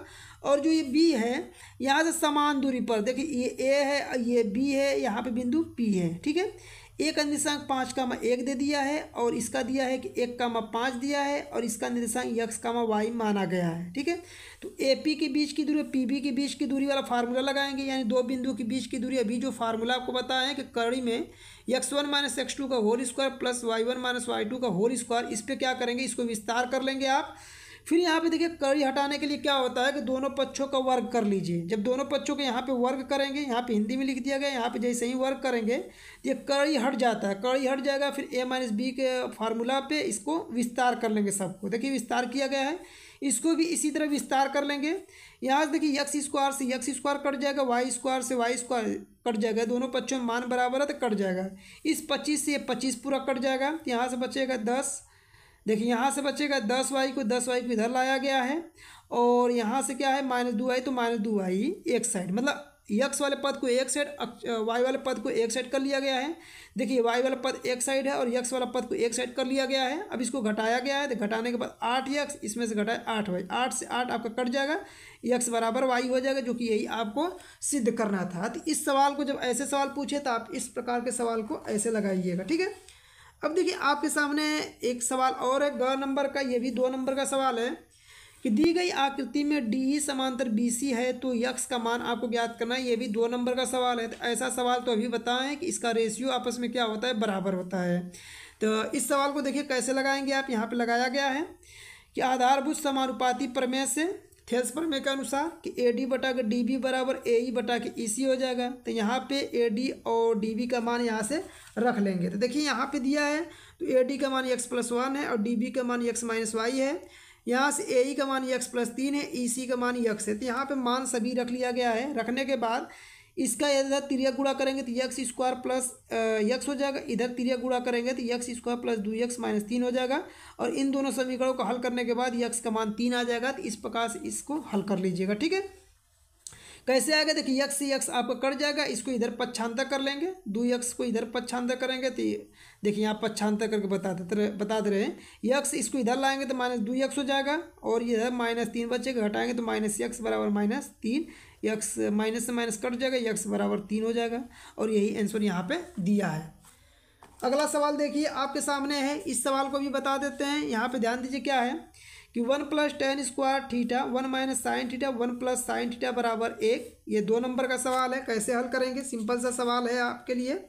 और जो ये बी है यहाँ से समान दूरी पर देखिए ये ए है ये बी है यहाँ पे बिंदु पी है ठीक है एक निर्देशांक पाँच का मैं एक दे दिया है और इसका दिया है कि एक का मैं पाँच दिया है और इसका निर्देशांक यक्स मैं वाई माना गया है ठीक है तो ए पी के बीच की दूरी पी बी के बीच की दूरी वाला फार्मूला लगाएंगे यानी दो बिंदु के बीच की दूरी अभी जो फार्मूला आपको बताया है कि कड़ी में X one minus X two का whole square plus Y one minus Y two का होल स्क्वायर इस पर क्या करेंगे इसको विस्तार कर लेंगे आप फिर यहाँ पे देखिए कड़ी हटाने के लिए क्या होता है कि दोनों पक्षों का वर्ग कर लीजिए जब दोनों पक्षों के यहाँ पे वर्ग करेंगे यहाँ पे हिंदी में लिख दिया गया यहाँ पे जैसे ही वर्ग करेंगे तो ये कड़ी हट जाता है कड़ी हट जाएगा फिर ए माइनस बी के फार्मूला पे इसको विस्तार कर लेंगे सबको देखिए विस्तार किया गया है इसको भी इसी तरह विस्तार कर लेंगे यहाँ से देखिए यक्स स्क्वायर से यक्स स्क्वायर कट जाएगा वाई स्क्वायर से वाई स्क्वायर कट जाएगा दोनों पक्षों में मान बराबर है तो कट जाएगा इस पच्चीस से पच्चीस पूरा कट जाएगा यहाँ से बचेगा दस देखिए यहाँ से बचेगा दस वाई को दस वाई को इधर लाया गया है और यहाँ से क्या है माइनस दो आई तो माइनस दो आई एक साइड मतलब यक्स वाले पद को एक साइड वाई वाले पद को एक साइड कर लिया गया है देखिए वाई वाला पद एक साइड है और यक्स वाला पद को एक साइड कर लिया गया है अब इसको घटाया गया है तो घटाने के बाद आठ यक्स इसमें से घटाए आठ वाई आठ से आठ आपका कट जाएगा यक्स बराबर वाई हो जाएगा जो कि यही आपको सिद्ध करना था तो इस सवाल को जब ऐसे सवाल पूछे तो आप इस प्रकार के सवाल को ऐसे लगाइएगा ठीक है अब देखिए आपके सामने एक सवाल और है ग नंबर का ये भी दो नंबर का सवाल है कि दी गई आकृति में डी ई समांतर बी सी है तो यक्स का मान आपको ज्ञात करना है ये भी दो नंबर का सवाल है तो ऐसा सवाल तो अभी बताएं कि इसका रेशियो आपस में क्या होता है बराबर होता है तो इस सवाल को देखिए कैसे लगाएंगे आप यहाँ पे लगाया गया है कि आधारभूत समानुपाती प्रमेय से थेल्स प्रमेय के अनुसार कि ए डी बटा के डी बी बराबर ए ई e बटा के ई सी हो जाएगा तो यहाँ पे ए डी और डी बी का मान यहाँ से रख लेंगे तो देखिए यहाँ पे दिया है तो ए डी का मान एक्स प्लस वन है और डी बी का मान एक्स माइनस वाई है यहाँ से ए ई e का मान एक्स प्लस तीन है ई e सी का मान एक्स है तो यहाँ पे मान सभी रख लिया गया है रखने के बाद इसका इधर तिरिया गुड़ा करेंगे तो यक्स स्क्वायर प्लस यक्स हो जाएगा इधर तिरिया गुड़ा करेंगे तो यक्स स्क्वायर प्लस दो यक्स माइनस तीन हो जाएगा और इन दोनों समीकरणों को हल करने के बाद यक्स का मान तीन आ जाएगा तो इस प्रकार से इसको हल कर लीजिएगा ठीक है कैसे आएगा देखिए यक्स से यक्स आपका कट जाएगा इसको इधर पच्छांतर कर लेंगे दो यक्स को इधर पच्छांतर करेंगे तो देखिए यहाँ पच्छांतर करके बता देते बता दे रहे हैं यक्स इसको इधर लाएंगे तो माइनस दो यक्स हो जाएगा और इधर माइनस तीन बचेगा घटाएंगे तो माइनस यक्स बराबर माइनस तीन यक्स माइनस से माइनस कट जाएगा यक्स बराबर तीन हो जाएगा और यही आंसर यहाँ पे दिया है अगला सवाल देखिए आपके सामने है इस सवाल को भी बता देते हैं यहाँ पे ध्यान दीजिए क्या है कि one plus tan square theta one minus sine theta one plus sine theta बराबर एक ये दो नंबर का सवाल है कैसे हल करेंगे सिंपल सा सवाल है आपके लिए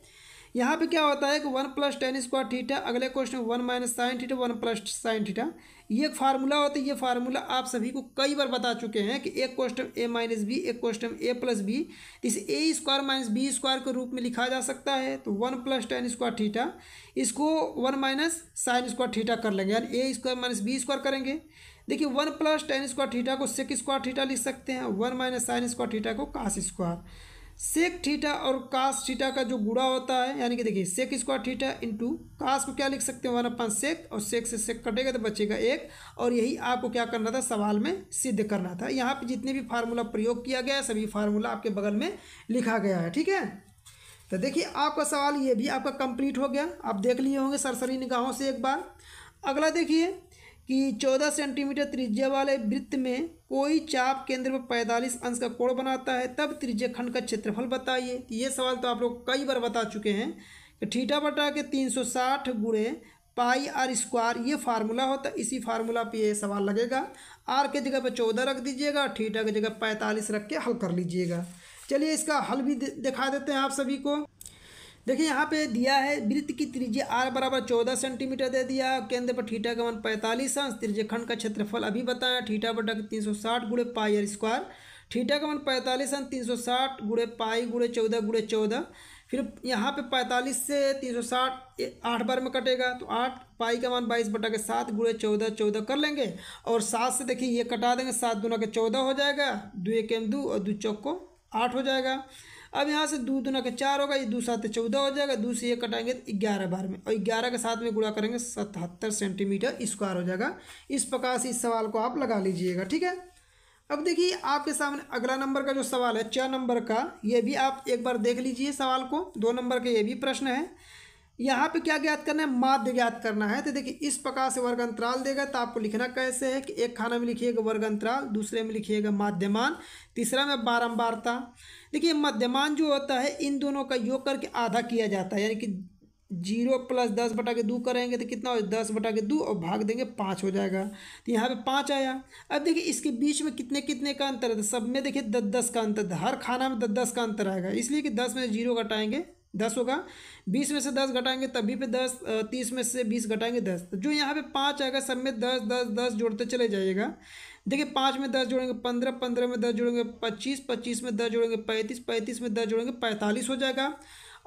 यहाँ पे क्या होता है कि one plus tan square theta अगले question one minus sine theta one plus sine theta ये एक फार्मूला होता है ये फार्मूला आप सभी को कई बार बता चुके हैं कि एक क्वेश्चन ए माइनस बी एक क्वेश्चन ए प्लस बी इस A square minus B square के रूप में लिखा जा सकता है तो one plus tan square theta इसको one minus sine square theta कर लेंगे यानी A square minus B square करेंगे देखिए one plus tan square theta को सेक स्क्वायर थीटा लिख सकते हैं one minus sine square theta को कास स्क्वायर सेक थीटा और कास थीटा का जो गुड़ा होता है यानी कि देखिए sec square theta into cos को क्या लिख सकते हैं वन अपन सेक और सेक से सेक कटेगा तो बचेगा एक और यही आपको क्या करना था सवाल में सिद्ध करना था यहाँ पे जितने भी फार्मूला प्रयोग किया गया है सभी फार्मूला आपके बगल में लिखा गया है ठीक है तो देखिए आपका सवाल ये भी आपका कंप्लीट हो गया आप देख लिए होंगे सरसरी निगाहों से एक बार अगला देखिए कि चौदह सेंटीमीटर त्रिज्या वाले वृत्त में कोई चाप केंद्र पर पैंतालीस अंश का कोण बनाता है तब त्रिज्य खंड का क्षेत्रफल बताइए ये सवाल तो आप लोग कई बार बता चुके हैं कि ठीठा बटा के तीन सौ साठ पाई आर स्क्वायर ये फार्मूला होता है इसी फार्मूला पे ये सवाल लगेगा आर के जगह पर चौदह रख दीजिएगा ठीठा की जगह पैंतालीस रख के हल कर लीजिएगा चलिए इसका हल भी दिखा देते हैं आप सभी को देखिए यहाँ पे दिया है वृत्त की त्रिज्या आर बराबर चौदह सेंटीमीटर दे दिया केंद्र पर ठीठा का मन पैंतालीस अंश त्रिज्य खंड का क्षेत्रफल अभी बताया ठीठा बटा तीन सौ साठ गुड़े पाई स्क्वायर ठीठा का मन पैंतालीस अंश तीन सौ साठ गुड़े पाई गुड़े चौदह गुड़े चौदह फिर यहाँ पे पैंतालीस से तीन सौ साठ आठ बार में कटेगा तो आठ पाई का मान बाईस बटा के सात गुड़े चौदह चौदह कर लेंगे और सात से देखिए ये कटा देंगे सात दूना के चौदह हो जाएगा दो एक एम दो और दो चौक को आठ हो जाएगा अब यहाँ से दो दुना के चार होगा ये दो सात तो चौदह हो जाएगा दो से ये कटाएंगे तो ग्यारह बार में और ग्यारह के साथ में गुड़ा करेंगे सतहत्तर सेंटीमीटर स्क्वायर हो जाएगा इस प्रकार से इस सवाल को आप लगा लीजिएगा ठीक है अब देखिए आपके सामने अगला नंबर का जो सवाल है छः नंबर का ये भी आप एक बार देख लीजिए सवाल को दो नंबर का ये भी प्रश्न है यहाँ पे क्या ज्ञात करना है माध्य ज्ञात करना है तो देखिए इस प्रकार से वर्ग अंतराल देगा तो आपको लिखना कैसे है कि एक खाना में लिखिएगा वर्ग अंतराल दूसरे में लिखिएगा माध्यमान तीसरा में बारंबारता देखिए मध्यमान जो होता है इन दोनों का योग करके आधा किया जाता है यानी कि जीरो प्लस दस बटा के दो करेंगे तो कितना हो दस बटा के दो और भाग देंगे पाँच हो जाएगा तो यहाँ पे पाँच आया अब देखिए इसके बीच में कितने कितने का अंतर है तो सब में देखिए दस दस का अंतर हर खाना में दस दस का अंतर आएगा इसलिए कि दस में जीरो घटाएंगे दस होगा बीस में से दस घटाएंगे तभी पे दस तीस में से बीस घटाएंगे दस तो जो यहाँ पे पाँच आएगा सब में दस दस दस जोड़ते चले जाइएगा देखिए पाँच में दस जोड़ेंगे पंद्रह पंद्रह में दस जोड़ेंगे पच्चीस पच्चीस में दस जोड़ेंगे पैंतीस पैंतीस में दस जोड़ेंगे पैंतालीस हो जाएगा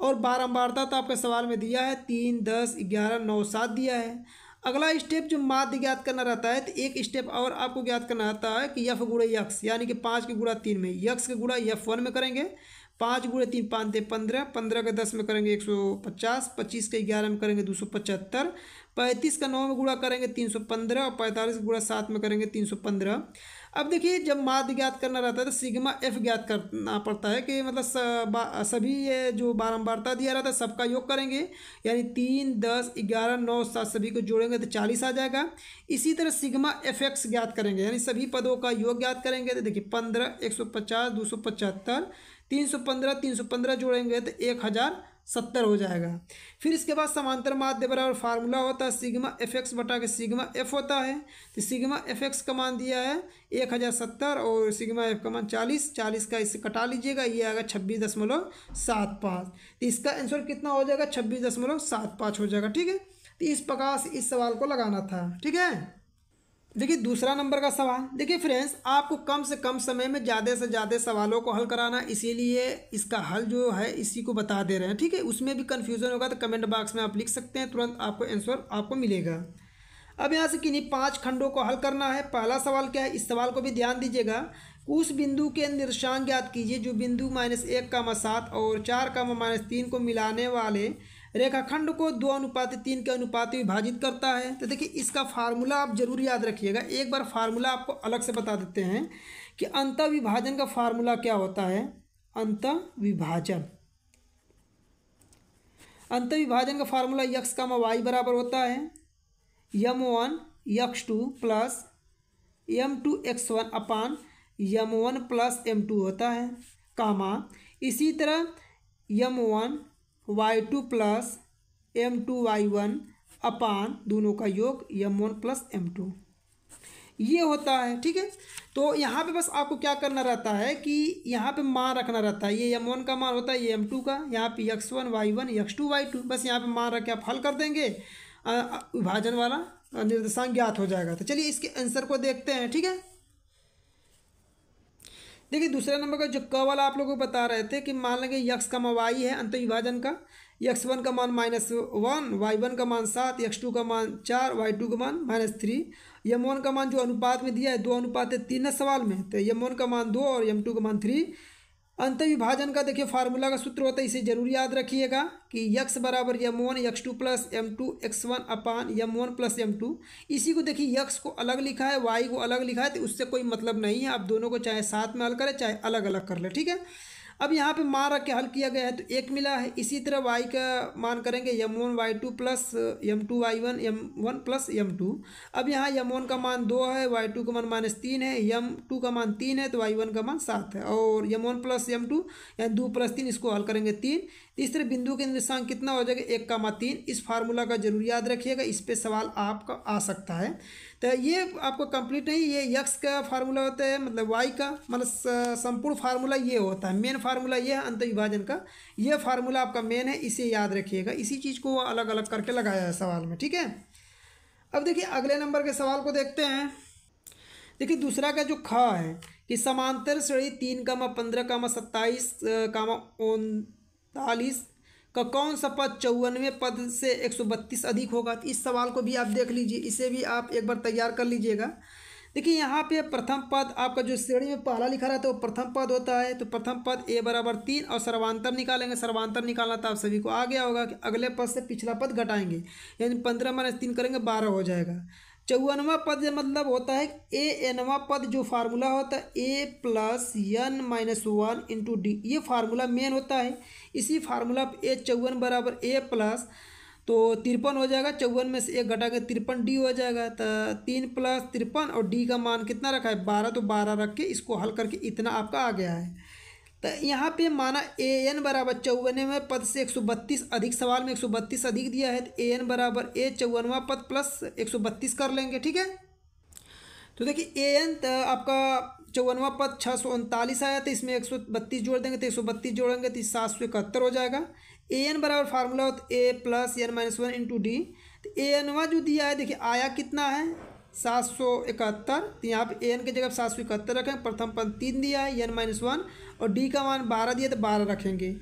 और बारम्बारता तो आपका सवाल में दिया है तीन दस ग्यारह नौ सात दिया है अगला स्टेप जो माध्य ज्ञात करना रहता है तो एक स्टेप और आपको ज्ञात करना रहता है कि यफ गुड़ा यक्स यानी कि पाँच के गुड़ा तीन में यक्स के गुड़ा यफ वन में करेंगे पाँच गुड़े तीन पाँच दे पंद्रह पंद्रह का दस में करेंगे एक सौ पचास पच्चीस का ग्यारह में करेंगे दो सौ पचहत्तर पैंतीस का नौ में गुड़ा करेंगे तीन सौ पंद्रह और पैंतालीस गुड़ा सात में करेंगे तीन सौ पंद्रह अब देखिए जब माध्य ज्ञात करना रहता है तो सिग्मा एफ ज्ञात करना पड़ता है कि मतलब सभी ये जो बारम्बारता दिया रहता है सबका योग करेंगे यानी तीन दस ग्यारह नौ सात सभी को जोड़ेंगे तो चालीस आ जाएगा इसी तरह सिग्मा एफ एक्स ज्ञात करेंगे यानी सभी पदों का योग ज्ञात करेंगे तो देखिए पंद्रह एक सौ पचास दो सौ पचहत्तर तीन सौ पंद्रह तीन सौ पंद्रह जोड़ेंगे तो एक हज़ार सत्तर हो जाएगा फिर इसके बाद समांतर माध्य बराबर फार्मूला होता है सिग्मा एफ एक्स बटा के सिग्मा एफ होता है तो सिग्मा एफ एक्स का मान दिया है एक हज़ार सत्तर और सिग्मा एफ का मान चालीस चालीस का इससे कटा लीजिएगा ये आएगा छब्बीस दशमलव सात पाँच तो इसका आंसर कितना हो जाएगा छब्बीस दशमलव सात पाँच हो जाएगा ठीक है तो इस प्रकार से इस सवाल को लगाना था ठीक है देखिए दूसरा नंबर का सवाल देखिए फ्रेंड्स आपको कम से कम समय में ज़्यादा से ज़्यादा सवालों को हल कराना इसीलिए इसका हल जो है इसी को बता दे रहे हैं ठीक है उसमें भी कन्फ्यूज़न होगा तो कमेंट बॉक्स में आप लिख सकते हैं तुरंत आपको आंसर आपको मिलेगा अब यहाँ से किन्हीं पाँच खंडों को हल करना है पहला सवाल क्या है इस सवाल को भी ध्यान दीजिएगा उस बिंदु के निर्देशांक ज्ञात कीजिए जो बिंदु माइनस एक का सात और चार का माइनस तीन को मिलाने वाले रेखाखंड को दो अनुपात तीन के अनुपात विभाजित करता है तो देखिए इसका फार्मूला आप जरूर याद रखिएगा एक बार फार्मूला आपको अलग से बता देते हैं कि अंत विभाजन का फार्मूला क्या होता है अंत विभाजन अंत विभाजन का फार्मूला यक्स का वाई बराबर होता है M one X two plus M two X one upon M one plus M two होता है कामा इसी तरह M one Y two plus M two Y one upon दोनों का योग M one plus M two ये होता है ठीक है तो यहाँ पे बस आपको क्या करना रहता है कि यहाँ पे मान रखना रहता है ये एम वन का मान होता है ये एम टू का यहाँ पे X one Y one X two Y two बस यहाँ पे मान रख के आप हल कर देंगे विभाजन वाला निर्देशांक ज्ञात हो जाएगा तो चलिए इसके आंसर को देखते हैं ठीक है देखिए दूसरा नंबर का जो क वाला आप लोगों को बता रहे थे कि मान लेंगे यक्स का मवाई है अंत विभाजन का यक्स वन का मान माइनस वन वाई वन का मान सात यक्स टू का मान चार वाई टू का मान माइनस थ्री यम वन का मान जो अनुपात में दिया है दो अनुपात है तीन है सवाल में तो यम वन का मान दो और यम टू का मान थ्री अंत विभाजन का देखिए फार्मूला का सूत्र होता है इसे जरूर याद रखिएगा कि यक्स बराबर M one X two plus M two X one upon M one plus M two इसी को देखिए यक्स को अलग लिखा है वाई को अलग लिखा है तो उससे कोई मतलब नहीं है आप दोनों को चाहे साथ में हल करें चाहे अलग अलग कर ले ठीक है अब यहाँ पे मान रख के हल किया गया है तो एक मिला है इसी तरह वाई का मान करेंगे M one Y two plus M two Y one M one plus M two अब यहाँ यम वन का मान दो है वाई टू का मान माइनस तीन है यम टू का मान तीन है तो वाई वन का मान सात है और M one plus M two यानी दो प्लस तीन इसको हल करेंगे तीन इस तरह बिंदु के निर्देशांक कितना हो जाएगा एक का मा तीन इस फार्मूला का जरूर याद रखिएगा इस पर सवाल आपका आ सकता है तो ये आपको कंप्लीट नहीं ये यक्स का फार्मूला होता है मतलब वाई का मतलब संपूर्ण फार्मूला ये होता है मेन फार्मूला ये है अंत विभाजन का ये फार्मूला आपका मेन है इसे याद रखिएगा इसी चीज़ को अलग अलग करके लगाया है सवाल में ठीक है अब देखिए अगले नंबर के सवाल को देखते हैं देखिए दूसरा का जो ख है कि समांतर श्रेणी तीन कामा पंद्रह कामा सत्ताईस कामा उनतालीस का कौन सा पद चौवनवे पद से एक सौ बत्तीस अधिक होगा तो इस सवाल को भी आप देख लीजिए इसे भी आप एक बार तैयार कर लीजिएगा देखिए यहाँ पे प्रथम पद आपका जो श्रेणी में पहला लिखा रहता है वो प्रथम पद होता है तो प्रथम पद ए बराबर तीन और सर्वांतर निकालेंगे सर्वांतर निकालना तो आप सभी को आ गया होगा कि अगले पद से पिछला पद घटाएंगे यानी पंद्रह माइनस तीन करेंगे बारह हो जाएगा चौवनवा पद मतलब होता है ए एनवा पद जो फार्मूला होता है A plus N minus one into D ये फार्मूला मेन होता है इसी फार्मूला ए चौवन बराबर ए प्लस तो तिरपन हो जाएगा चौवन में से एक घटा के तिरपन डी हो जाएगा तो तीन प्लस तिरपन और डी का मान कितना रखा है बारह तो बारह रख के इसको हल करके इतना आपका आ गया है तो यहाँ पे माना ए एन बराबर चौवन में पद से एक सौ बत्तीस अधिक सवाल में एक सौ बत्तीस अधिक दिया है तो ए एन बराबर ए चौवनवा पद प्लस एक सौ बत्तीस कर लेंगे ठीक है तो देखिए ए एन तो आपका चौवनवा पद छः सौ उनतालीस आया तो इसमें एक सौ बत्तीस जोड़ देंगे तो एक सौ बत्तीस जोड़ेंगे तो सात सौ इकहत्तर हो जाएगा ए एन बराबर फार्मूला हो तो A plus N minus one into D तो ए एनवा जो दिया है देखिए आया कितना है सात सौ इकहत्तर तो यहाँ पर ए एन की जगह सात सौ इकहत्तर रखें प्रथम पद तीन दिया है एन माइनस वन और डी का मान बारह दिया तो बारह रखेंगे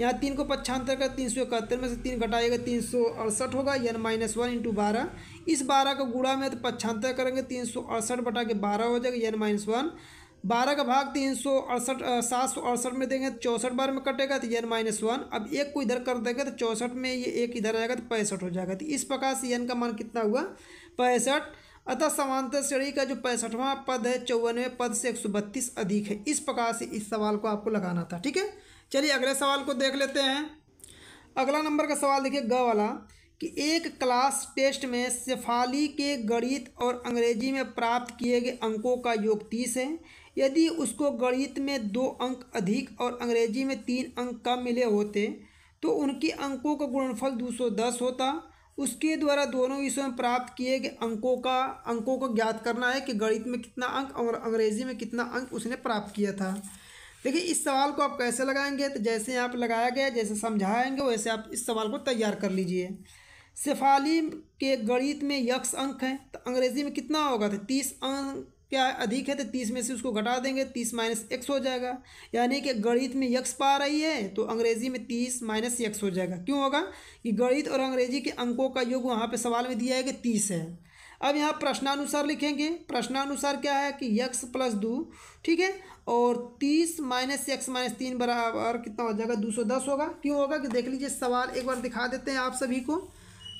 यहाँ तीन को पच्छांतर कर तीन सौ इकहत्तर में से तीन घटाएगा तीन सौ अड़सठ होगा यानी माइनस वन इंटू बारह इस बारह का गुड़ा में तो पच्छांतर करेंगे तीन सौ अड़सठ बटा के बारह हो जाएगा यानी माइनस वन बारह का भाग तीन सौ अड़सठ सात सौ अड़सठ में देंगे तो चौंसठ बार में कटेगा तो यन माइनस वन अब एक को इधर कर देंगे तो चौंसठ में ये एक इधर आएगा तो पैंसठ हो जाएगा तो इस प्रकार से यन का मान कितना हुआ पैंसठ अतः समांतर श्रेणी का जो पैंसठवां पद है चौवनवे पद से एक अधिक है इस प्रकार से इस सवाल को आपको लगाना था ठीक है चलिए अगले सवाल को देख लेते हैं अगला नंबर का सवाल देखिए ग वाला कि एक क्लास टेस्ट में शेफाली के गणित और अंग्रेजी में प्राप्त किए गए अंकों का योग तीस है यदि उसको गणित में दो अंक अधिक और अंग्रेजी में तीन अंक कम मिले होते तो उनके अंकों का गुणनफल दो सौ दस होता उसके द्वारा दोनों विषयों में प्राप्त किए गए अंकों का अंकों को ज्ञात करना है कि गणित में कितना अंक और अंग्रेजी में कितना अंक उसने प्राप्त किया था देखिए इस सवाल को आप कैसे लगाएंगे तो जैसे आप लगाया गया जैसे समझाएंगे वैसे आप इस सवाल को तैयार कर लीजिए शेफाली के गणित में यक्स अंक हैं तो अंग्रेजी में कितना होगा तो तीस अंक क्या अधिक है तो तीस में से उसको घटा देंगे तीस माइनस एक्स हो जाएगा यानी कि गणित में यक्स पा रही है तो अंग्रेजी में तीस माइनस यक्स हो जाएगा क्यों होगा कि गणित और अंग्रेजी के अंकों का योग वहाँ पे सवाल में दिया है कि तीस है अब यहाँ प्रश्नानुसार लिखेंगे प्रश्नानुसार क्या है कि यक्स प्लस दो ठीक है और तीस माइनस एक्स माइनस तीन बराबर कितना हो जाएगा दो सौ दस होगा क्यों होगा कि देख लीजिए सवाल एक बार दिखा देते हैं आप सभी को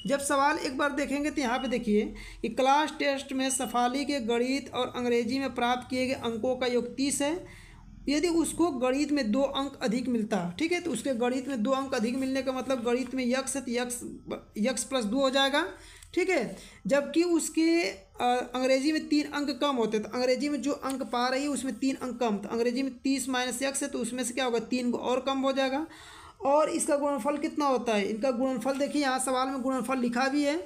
जब सवाल एक बार देखेंगे तो यहाँ पे देखिए कि क्लास टेस्ट में सफाली के गणित और अंग्रेजी में प्राप्त किए गए अंकों का योग तीस है यदि उसको गणित में दो अंक अधिक मिलता ठीक है तो उसके गणित में दो अंक अधिक मिलने का मतलब गणित में यक्स है तो यक्स यक्स प्लस दो हो जाएगा ठीक है जबकि उसके अंग्रेजी में तीन अंक कम होते तो अंग्रेजी में जो अंक पा रही है उसमें तीन अंक कम तो अंग्रेजी में तीस माइनस यक्स है तो उसमें से क्या होगा तीन और कम हो जाएगा और इसका गुणनफल कितना होता है इनका गुणनफल देखिए यहाँ सवाल में गुणनफल लिखा भी है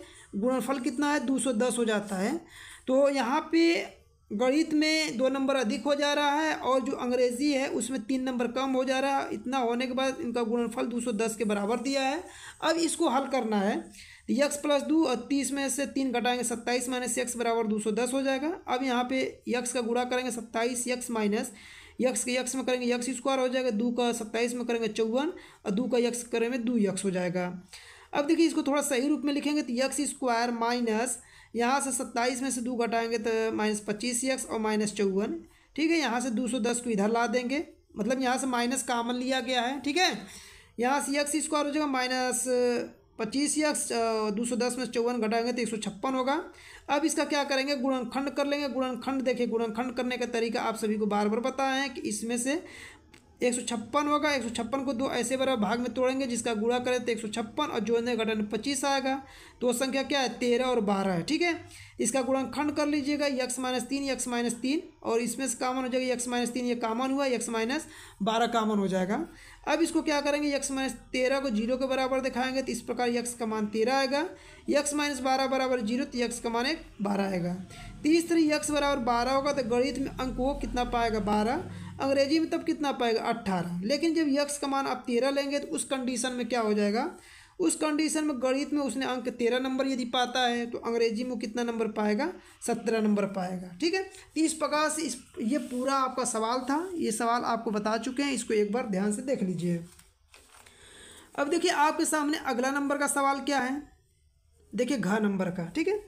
गुणनफल कितना है दो सौ दस हो जाता है तो यहाँ पे गणित में दो नंबर अधिक हो जा रहा है और जो अंग्रेज़ी है उसमें तीन नंबर कम हो जा रहा है इतना होने के बाद इनका गुणनफल दो सौ दस के बराबर दिया है अब इसको हल करना है यक्स प्लस दो और तीस में से तीन घटाएंगे सत्ताईस माइनस यक्स बराबर दो सौ दस हो जाएगा अब यहाँ पे यक्स का गुणा करेंगे सत्ताईस यक्स माइनस यक्स के यक्ष में करेंगे यक्स स्क्वायर हो जाएगा दो का सत्ताईस में करेंगे चौवन और दो का यक्स करेंगे दो यक्स हो जाएगा अब देखिए इसको थोड़ा सही रूप में लिखेंगे तो यक्स स्क्वायर माइनस यहाँ से सत्ताईस में से दो घटाएंगे तो माइनस पच्चीस यक्स और माइनस चौवन ठीक है यहाँ से दो सौ दस को इधर ला देंगे मतलब यहाँ से माइनस कामन लिया गया है ठीक है यहाँ से यक्स स्क्वायर हो जाएगा माइनस पच्चीस यक्स दो सौ दस में चौवन घटाएंगे तो एक सौ छप्पन होगा अब इसका क्या करेंगे गुणनखंड कर लेंगे गुणनखंड देखिए गुणनखंड करने का तरीका आप सभी को बार बार बताएं कि इसमें से एक सौ छप्पन होगा एक सौ छप्पन को दो ऐसे बराबर भाग में तोड़ेंगे जिसका गुणा करें तो एक सौ छप्पन और जोड़ने का घटन पच्चीस आएगा तो संख्या क्या है तेरह और बारह है ठीक है इसका खंड कर लीजिएगा यक्स माइनस तीन यक्स माइनस तीन और इसमें से कामन हो जाएगा यक्स माइनस तीन ये कामन हुआ यक्स माइनस बारह कामन हो जाएगा अब इसको क्या करेंगे यक्स माइनस तेरह को जीरो के बराबर दिखाएंगे तो इस प्रकार यक्स का मान तेरह आएगा यक्स माइनस बारह बराबर जीरो तो यक्स का मान एक बारह आएगा तीसरी यक्स बराबर बारह होगा तो गणित में अंक वो कितना पाएगा बारह अंग्रेजी में तब कितना पाएगा अट्ठारह लेकिन जब यक्स का मान आप तेरह लेंगे तो उस कंडीशन में क्या हो जाएगा उस कंडीशन में गणित में उसने अंक तेरह नंबर यदि पाता है तो अंग्रेजी में कितना नंबर पाएगा सत्रह नंबर पाएगा ठीक है तो इस प्रकार से इस ये पूरा आपका सवाल था ये सवाल आपको बता चुके हैं इसको एक बार ध्यान से देख लीजिए अब देखिए आपके सामने अगला नंबर का सवाल क्या है देखिए घ नंबर का ठीक है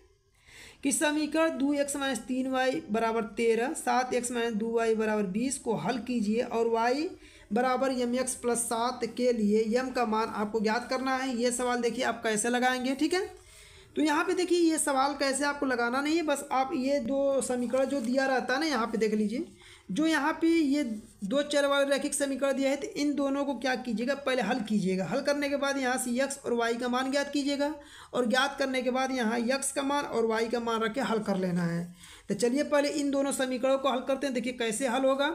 कि समीकरण दो एक्स माइनस तीन वाई बराबर तेरह सात एक्स माइनस दो वाई बराबर बीस को हल कीजिए और वाई बराबर यम एक्स प्लस सात के लिए यम का मान आपको ज्ञात करना है ये सवाल देखिए आप कैसे लगाएंगे ठीक है तो यहाँ पे देखिए ये सवाल कैसे आपको लगाना नहीं है बस आप ये दो समीकरण जो दिया रहता है ना यहाँ पे देख लीजिए जो यहाँ पे ये दो चर वाले रैखिक समीकरण दिया है तो इन दोनों को क्या कीजिएगा पहले हल कीजिएगा हल करने के बाद यहाँ से यक्स और वाई का मान ज्ञात कीजिएगा और ज्ञात करने के बाद यहाँ यक्स का मान और वाई का मान रख के हल कर लेना है तो चलिए पहले इन दोनों समीकरणों को हल करते हैं देखिए कैसे हल होगा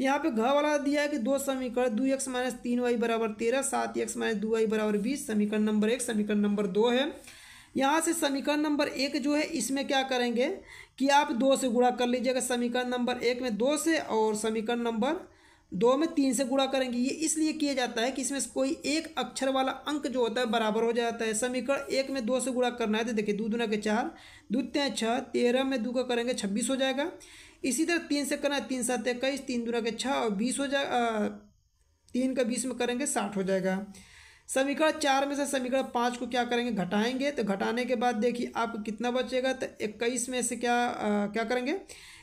यहाँ पे घ वाला दिया है कि दो समीकरण दो एक्स माइनस तीन वाई बराबर तेरह सात एक्स माइनस दो वाई बराबर बीस समीकरण नंबर एक समीकरण नंबर दो है यहाँ से समीकरण नंबर एक जो है इसमें क्या करेंगे कि आप दो से गुणा कर लीजिएगा समीकरण नंबर एक में दो से और समीकरण नंबर दो में तीन से गुणा करेंगे ये इसलिए किया जाता है कि इसमें कोई एक अक्षर वाला अंक जो होता है बराबर हो जाता है समीकरण एक में दो से गुणा करना है तो देखिए दो दुना के चार द्वितीय छः तेरह में दो का करेंगे छब्बीस हो जाएगा इसी तरह तीन से करना है तीन सात इक्कीस तीन दुना के छः और बीस हो जाए तीन का बीस में करेंगे साठ हो जाएगा समीकरण चार में से समीकरण पाँच को क्या करेंगे घटाएंगे तो घटाने के बाद देखिए आपको कितना बचेगा तो इक्कीस में से क्या आ, क्या करेंगे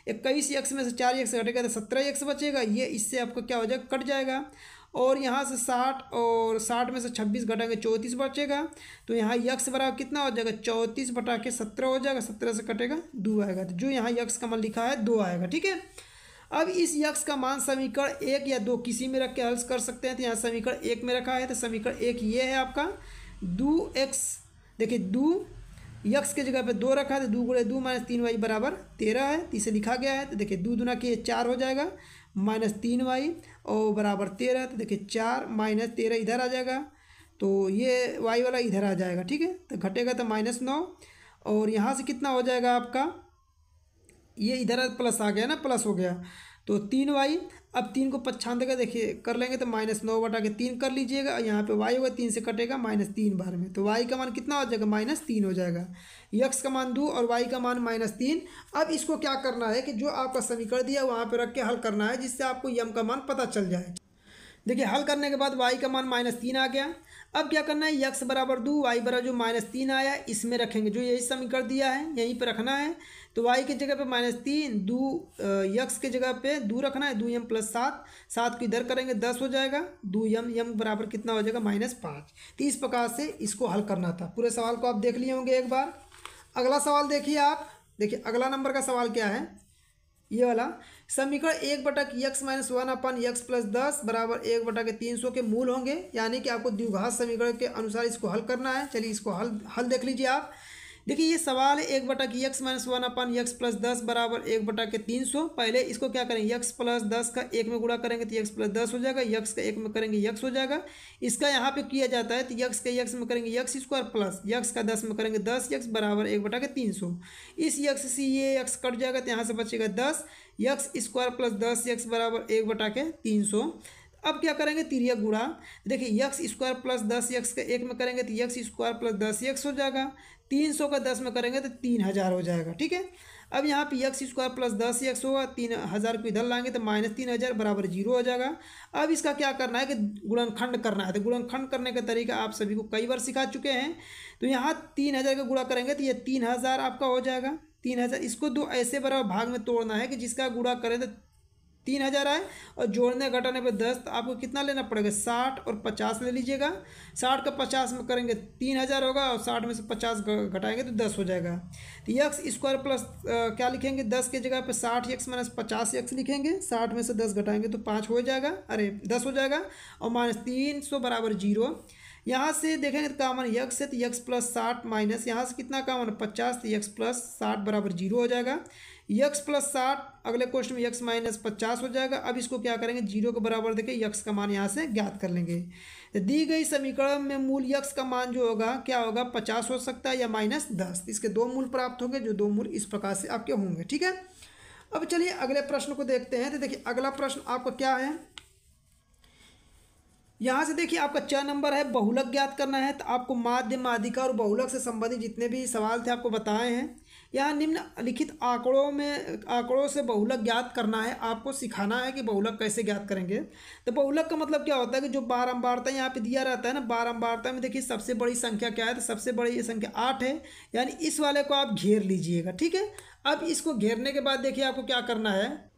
इक्कीस एक्स में से चार एक्स घटेगा तो सत्रह एक्स बचेगा ये इससे आपको क्या हो जाएगा कट जाएगा और यहाँ से साठ और साठ में से छब्बीस घटाएंगे चौंतीस बचेगा तो यहाँ यक्स बराबर कितना हो जाएगा चौंतीस बटा के सत्रह हो जाएगा सत्रह से कटेगा दो आएगा तो जो यहाँ यक्स का मन लिखा है दो आएगा ठीक है अब इस यक्ष का मान समीकरण एक या दो किसी में रख के हल कर सकते हैं तो यहाँ समीकरण एक में रखा है तो समीकरण एक ये है आपका दो एक्स देखिए दो यक्स के जगह पे दो रखा है तो दो गुड़े दो माइनस तीन वाई बराबर तेरह है तीसरे लिखा गया है तो देखिए दो दुना के चार हो जाएगा माइनस तीन वाई और बराबर तेरह तो देखिए चार माइनस तेरह इधर आ जाएगा तो ये वाई वाला इधर आ जाएगा ठीक है तो घटेगा तो माइनस नौ और यहाँ से कितना हो जाएगा आपका ये इधर प्लस आ गया ना प्लस हो गया तो तीन वाई अब तीन को पच्छान का देखिए कर लेंगे तो माइनस नौ बटा के तीन कर लीजिएगा यहाँ पे वाई होगा तीन से कटेगा माइनस तीन बार में तो वाई का मान कितना हो जाएगा माइनस तीन हो जाएगा यक्स का मान दो और वाई का मान माइनस तीन अब इसको क्या करना है कि जो आपका समीकरण दिया वहाँ पर रख के हल करना है जिससे आपको यम का मान पता चल जाए देखिए हल करने के बाद वाई का मान माइनस तीन आ गया अब क्या करना है यक्स बराबर दो वाई बराबर जो माइनस तीन आया इसमें रखेंगे जो यही समीकरण दिया है यहीं पर रखना है तो वाई की जगह पे माइनस तीन दू यक्स के जगह पे दू रखना है दो यम प्लस सात सात को इधर करेंगे दस हो जाएगा दू यम यम बराबर कितना हो जाएगा माइनस पाँच तो इस प्रकार से इसको हल करना था पूरे सवाल को आप देख लिए होंगे एक बार अगला सवाल देखिए आप देखिए अगला नंबर का सवाल क्या है ये वाला समीकरण एक बटक X minus one upon X plus दस बराबर एक बटा के तीन सौ के मूल होंगे यानी कि आपको द्विघात समीकरण के अनुसार इसको हल करना है चलिए इसको हल हल देख लीजिए आप देखिए ये सवाल है एक बटा की X minus one upon X plus दस बराबर एक बटा के तीन सौ पहले इसको क्या करेंगे यक्स प्लस दस का एक में गुणा करेंगे तो यक्स प्लस दस हो जाएगा यक्स का एक में करेंगे यक्स हो जाएगा इसका यहाँ पे किया जाता है तो यक्स के यक्स में करेंगे यक्स स्क्वायर प्लस यक्स का दस में करेंगे दस यक्स बराबर एक बटा के तीन सौ इस यक्स से ये यक्स कट जाएगा तो यहाँ से बचेगा दस यक्स स्क्वायर प्लस दस यक्स बराबर एक बटा के तीन सौ अब क्या करेंगे तिरिया गुड़ा देखिए यक्स स्क्वायर प्लस दस यक्स का एक में करेंगे तो यक्स स्क्वायर प्लस दस यक्स हो जाएगा तीन सौ का दस में करेंगे तो तीन हज़ार हो जाएगा ठीक है अब यहाँ पे यक्स स्क्वायर प्लस दस यक्स होगा तीन हज़ार को इधर लाएंगे तो माइनस तीन हज़ार बराबर जीरो हो जाएगा अब इसका क्या करना है कि गुणनखंड करना है तो गुणनखंड करने का तरीका आप सभी को कई बार सिखा चुके हैं तो यहाँ तीन हज़ार का गुणा करेंगे तो ये तीन हज़ार आपका हो जाएगा तीन हज़ार इसको दो ऐसे बराबर भाग में तोड़ना है कि जिसका गुणा करें तो तीन हज़ार आए और जोड़ने घटाने पर दस तो आपको कितना लेना पड़ेगा साठ और पचास ले लीजिएगा साठ का पचास में करेंगे तीन हज़ार होगा और साठ में से पचास घटाएंगे तो दस हो जाएगा तो यक्स स्क्वायर प्लस क्या लिखेंगे दस के जगह पर साठ यक्स माइनस पचास यक्स लिखेंगे साठ में से दस घटाएंगे तो पाँच हो जाएगा अरे दस हो जाएगा और माइनस तीन सौ बराबर जीरो यहाँ से देखेंगे तो कामन यक्स है तो यक्स प्लस साठ माइनस यहाँ से कितना कामन पचास तो यक्स प्लस साठ बराबर जीरो हो जाएगा यक्स प्लस साठ अगले क्वेश्चन में यक्स माइनस पचास हो जाएगा अब इसको क्या करेंगे जीरो के बराबर देखें यक्स का मान यहाँ से ज्ञात कर लेंगे तो दी गई समीकरण में मूल यक्स का मान जो होगा क्या होगा पचास हो सकता है या माइनस दस इसके दो मूल प्राप्त होंगे जो दो मूल इस प्रकार से आपके होंगे ठीक है अब चलिए अगले प्रश्न को देखते हैं तो देखिए अगला प्रश्न आपका क्या है यहाँ से देखिए आपका छः नंबर है बहुलक ज्ञात करना है तो आपको माध्य माध्यिका और बहुलक से संबंधित जितने भी सवाल थे आपको बताए हैं यहाँ निम्न लिखित आंकड़ों में आंकड़ों से बहुलक ज्ञात करना है आपको सिखाना है कि बहुलक कैसे ज्ञात करेंगे तो बहुलक का मतलब क्या होता है कि जो बारंबारता यहाँ पे दिया रहता है ना बारंबारता में देखिए सबसे बड़ी संख्या क्या है तो सबसे बड़ी संख्या आठ है यानी इस वाले को आप घेर लीजिएगा ठीक है अब इसको घेरने के बाद देखिए आपको क्या करना है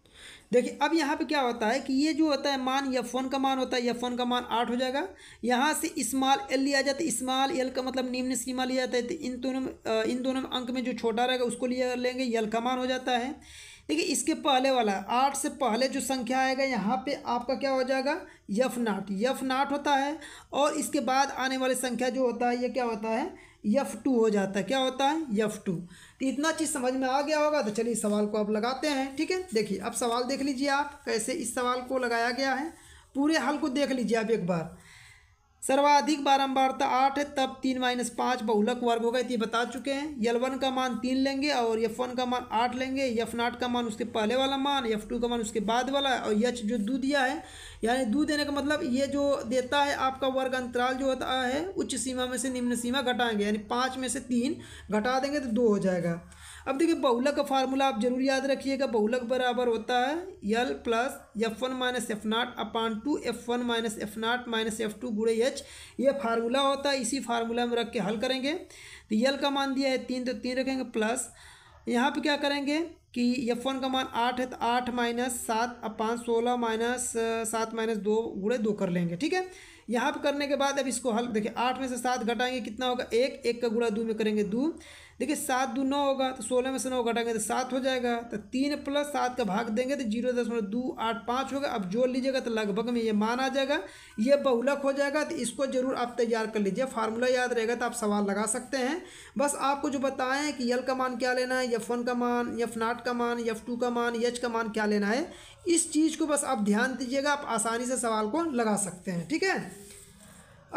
देखिए अब यहाँ पे क्या होता है कि ये जो होता है मान या फोन का मान होता है या फोन का मान आठ हो जाएगा यहाँ से इस्माल एल लिया जाता है इस्माल एल का मतलब निम्न सीमा लिया जाता है तो इन दोनों इन दोनों अंक में जो छोटा रहेगा उसको लिया लेंगे यल का मान हो जाता है देखिए इसके पहले वाला आठ से पहले जो संख्या आएगा यहाँ पे आपका क्या हो जाएगा यफ नाट यफ नाट होता है और इसके बाद आने वाली संख्या जो होता है ये क्या होता है यफ टू हो जाता है क्या होता है यफ टू तो इतना चीज़ समझ में आ गया होगा तो चलिए सवाल को आप लगाते हैं ठीक है देखिए अब सवाल देख लीजिए आप कैसे इस सवाल को लगाया गया है पूरे हल को देख लीजिए आप एक बार सर्वाधिक बारंबारता आठ है तब तीन माइनस पाँच बहुलक वर्ग होगा तो ये बता चुके हैं यल वन का मान तीन लेंगे और यफ वन का मान आठ लेंगे यफ नाट का मान उसके पहले वाला मान यफ टू का मान उसके बाद वाला है और यच जो दू दिया है यानी दू देने का मतलब ये जो देता है आपका वर्ग अंतराल जो होता है उच्च सीमा में से निम्न सीमा घटाएंगे यानी पाँच में से तीन घटा देंगे तो दो हो जाएगा अब देखिए बहुलक का फार्मूला आप जरूर याद रखिएगा बहुलक बराबर होता है L plus F one minus F naught upon two F one minus F naught minus F two गुड़े एच ये फार्मूला होता है इसी फार्मूला में रख के हल करेंगे तो यल का मान दिया है तीन तो तीन रखेंगे प्लस यहाँ पर क्या करेंगे कि एफ वन का मान आठ है तो आठ माइनस सात अपान सोलह माइनस सात माइनस दो गुड़े दो कर लेंगे ठीक है यहाँ पर करने के बाद अब इसको हल देखिए आठ में से सात घटाएंगे कितना होगा एक एक का गुड़ा दो में करेंगे दो देखिए सात दो नौ होगा तो सोलह में से नौ घटाएंगे तो सात हो जाएगा तो तीन प्लस सात का भाग देंगे तो जीरो दशमलव दो आठ पाँच होगा अब जोड़ लीजिएगा तो लगभग में ये मान आ जाएगा ये बहुलक हो जाएगा तो इसको ज़रूर आप तैयार कर लीजिए फार्मूला याद रहेगा तो आप सवाल लगा सकते हैं बस आपको जो बताएं कि यल का मान क्या लेना है यफ वन का मान यफ नाट का मान यफ टू का मान यच का मान क्या लेना है इस चीज़ को बस आप ध्यान दीजिएगा आप आसानी से सवाल को लगा सकते हैं ठीक है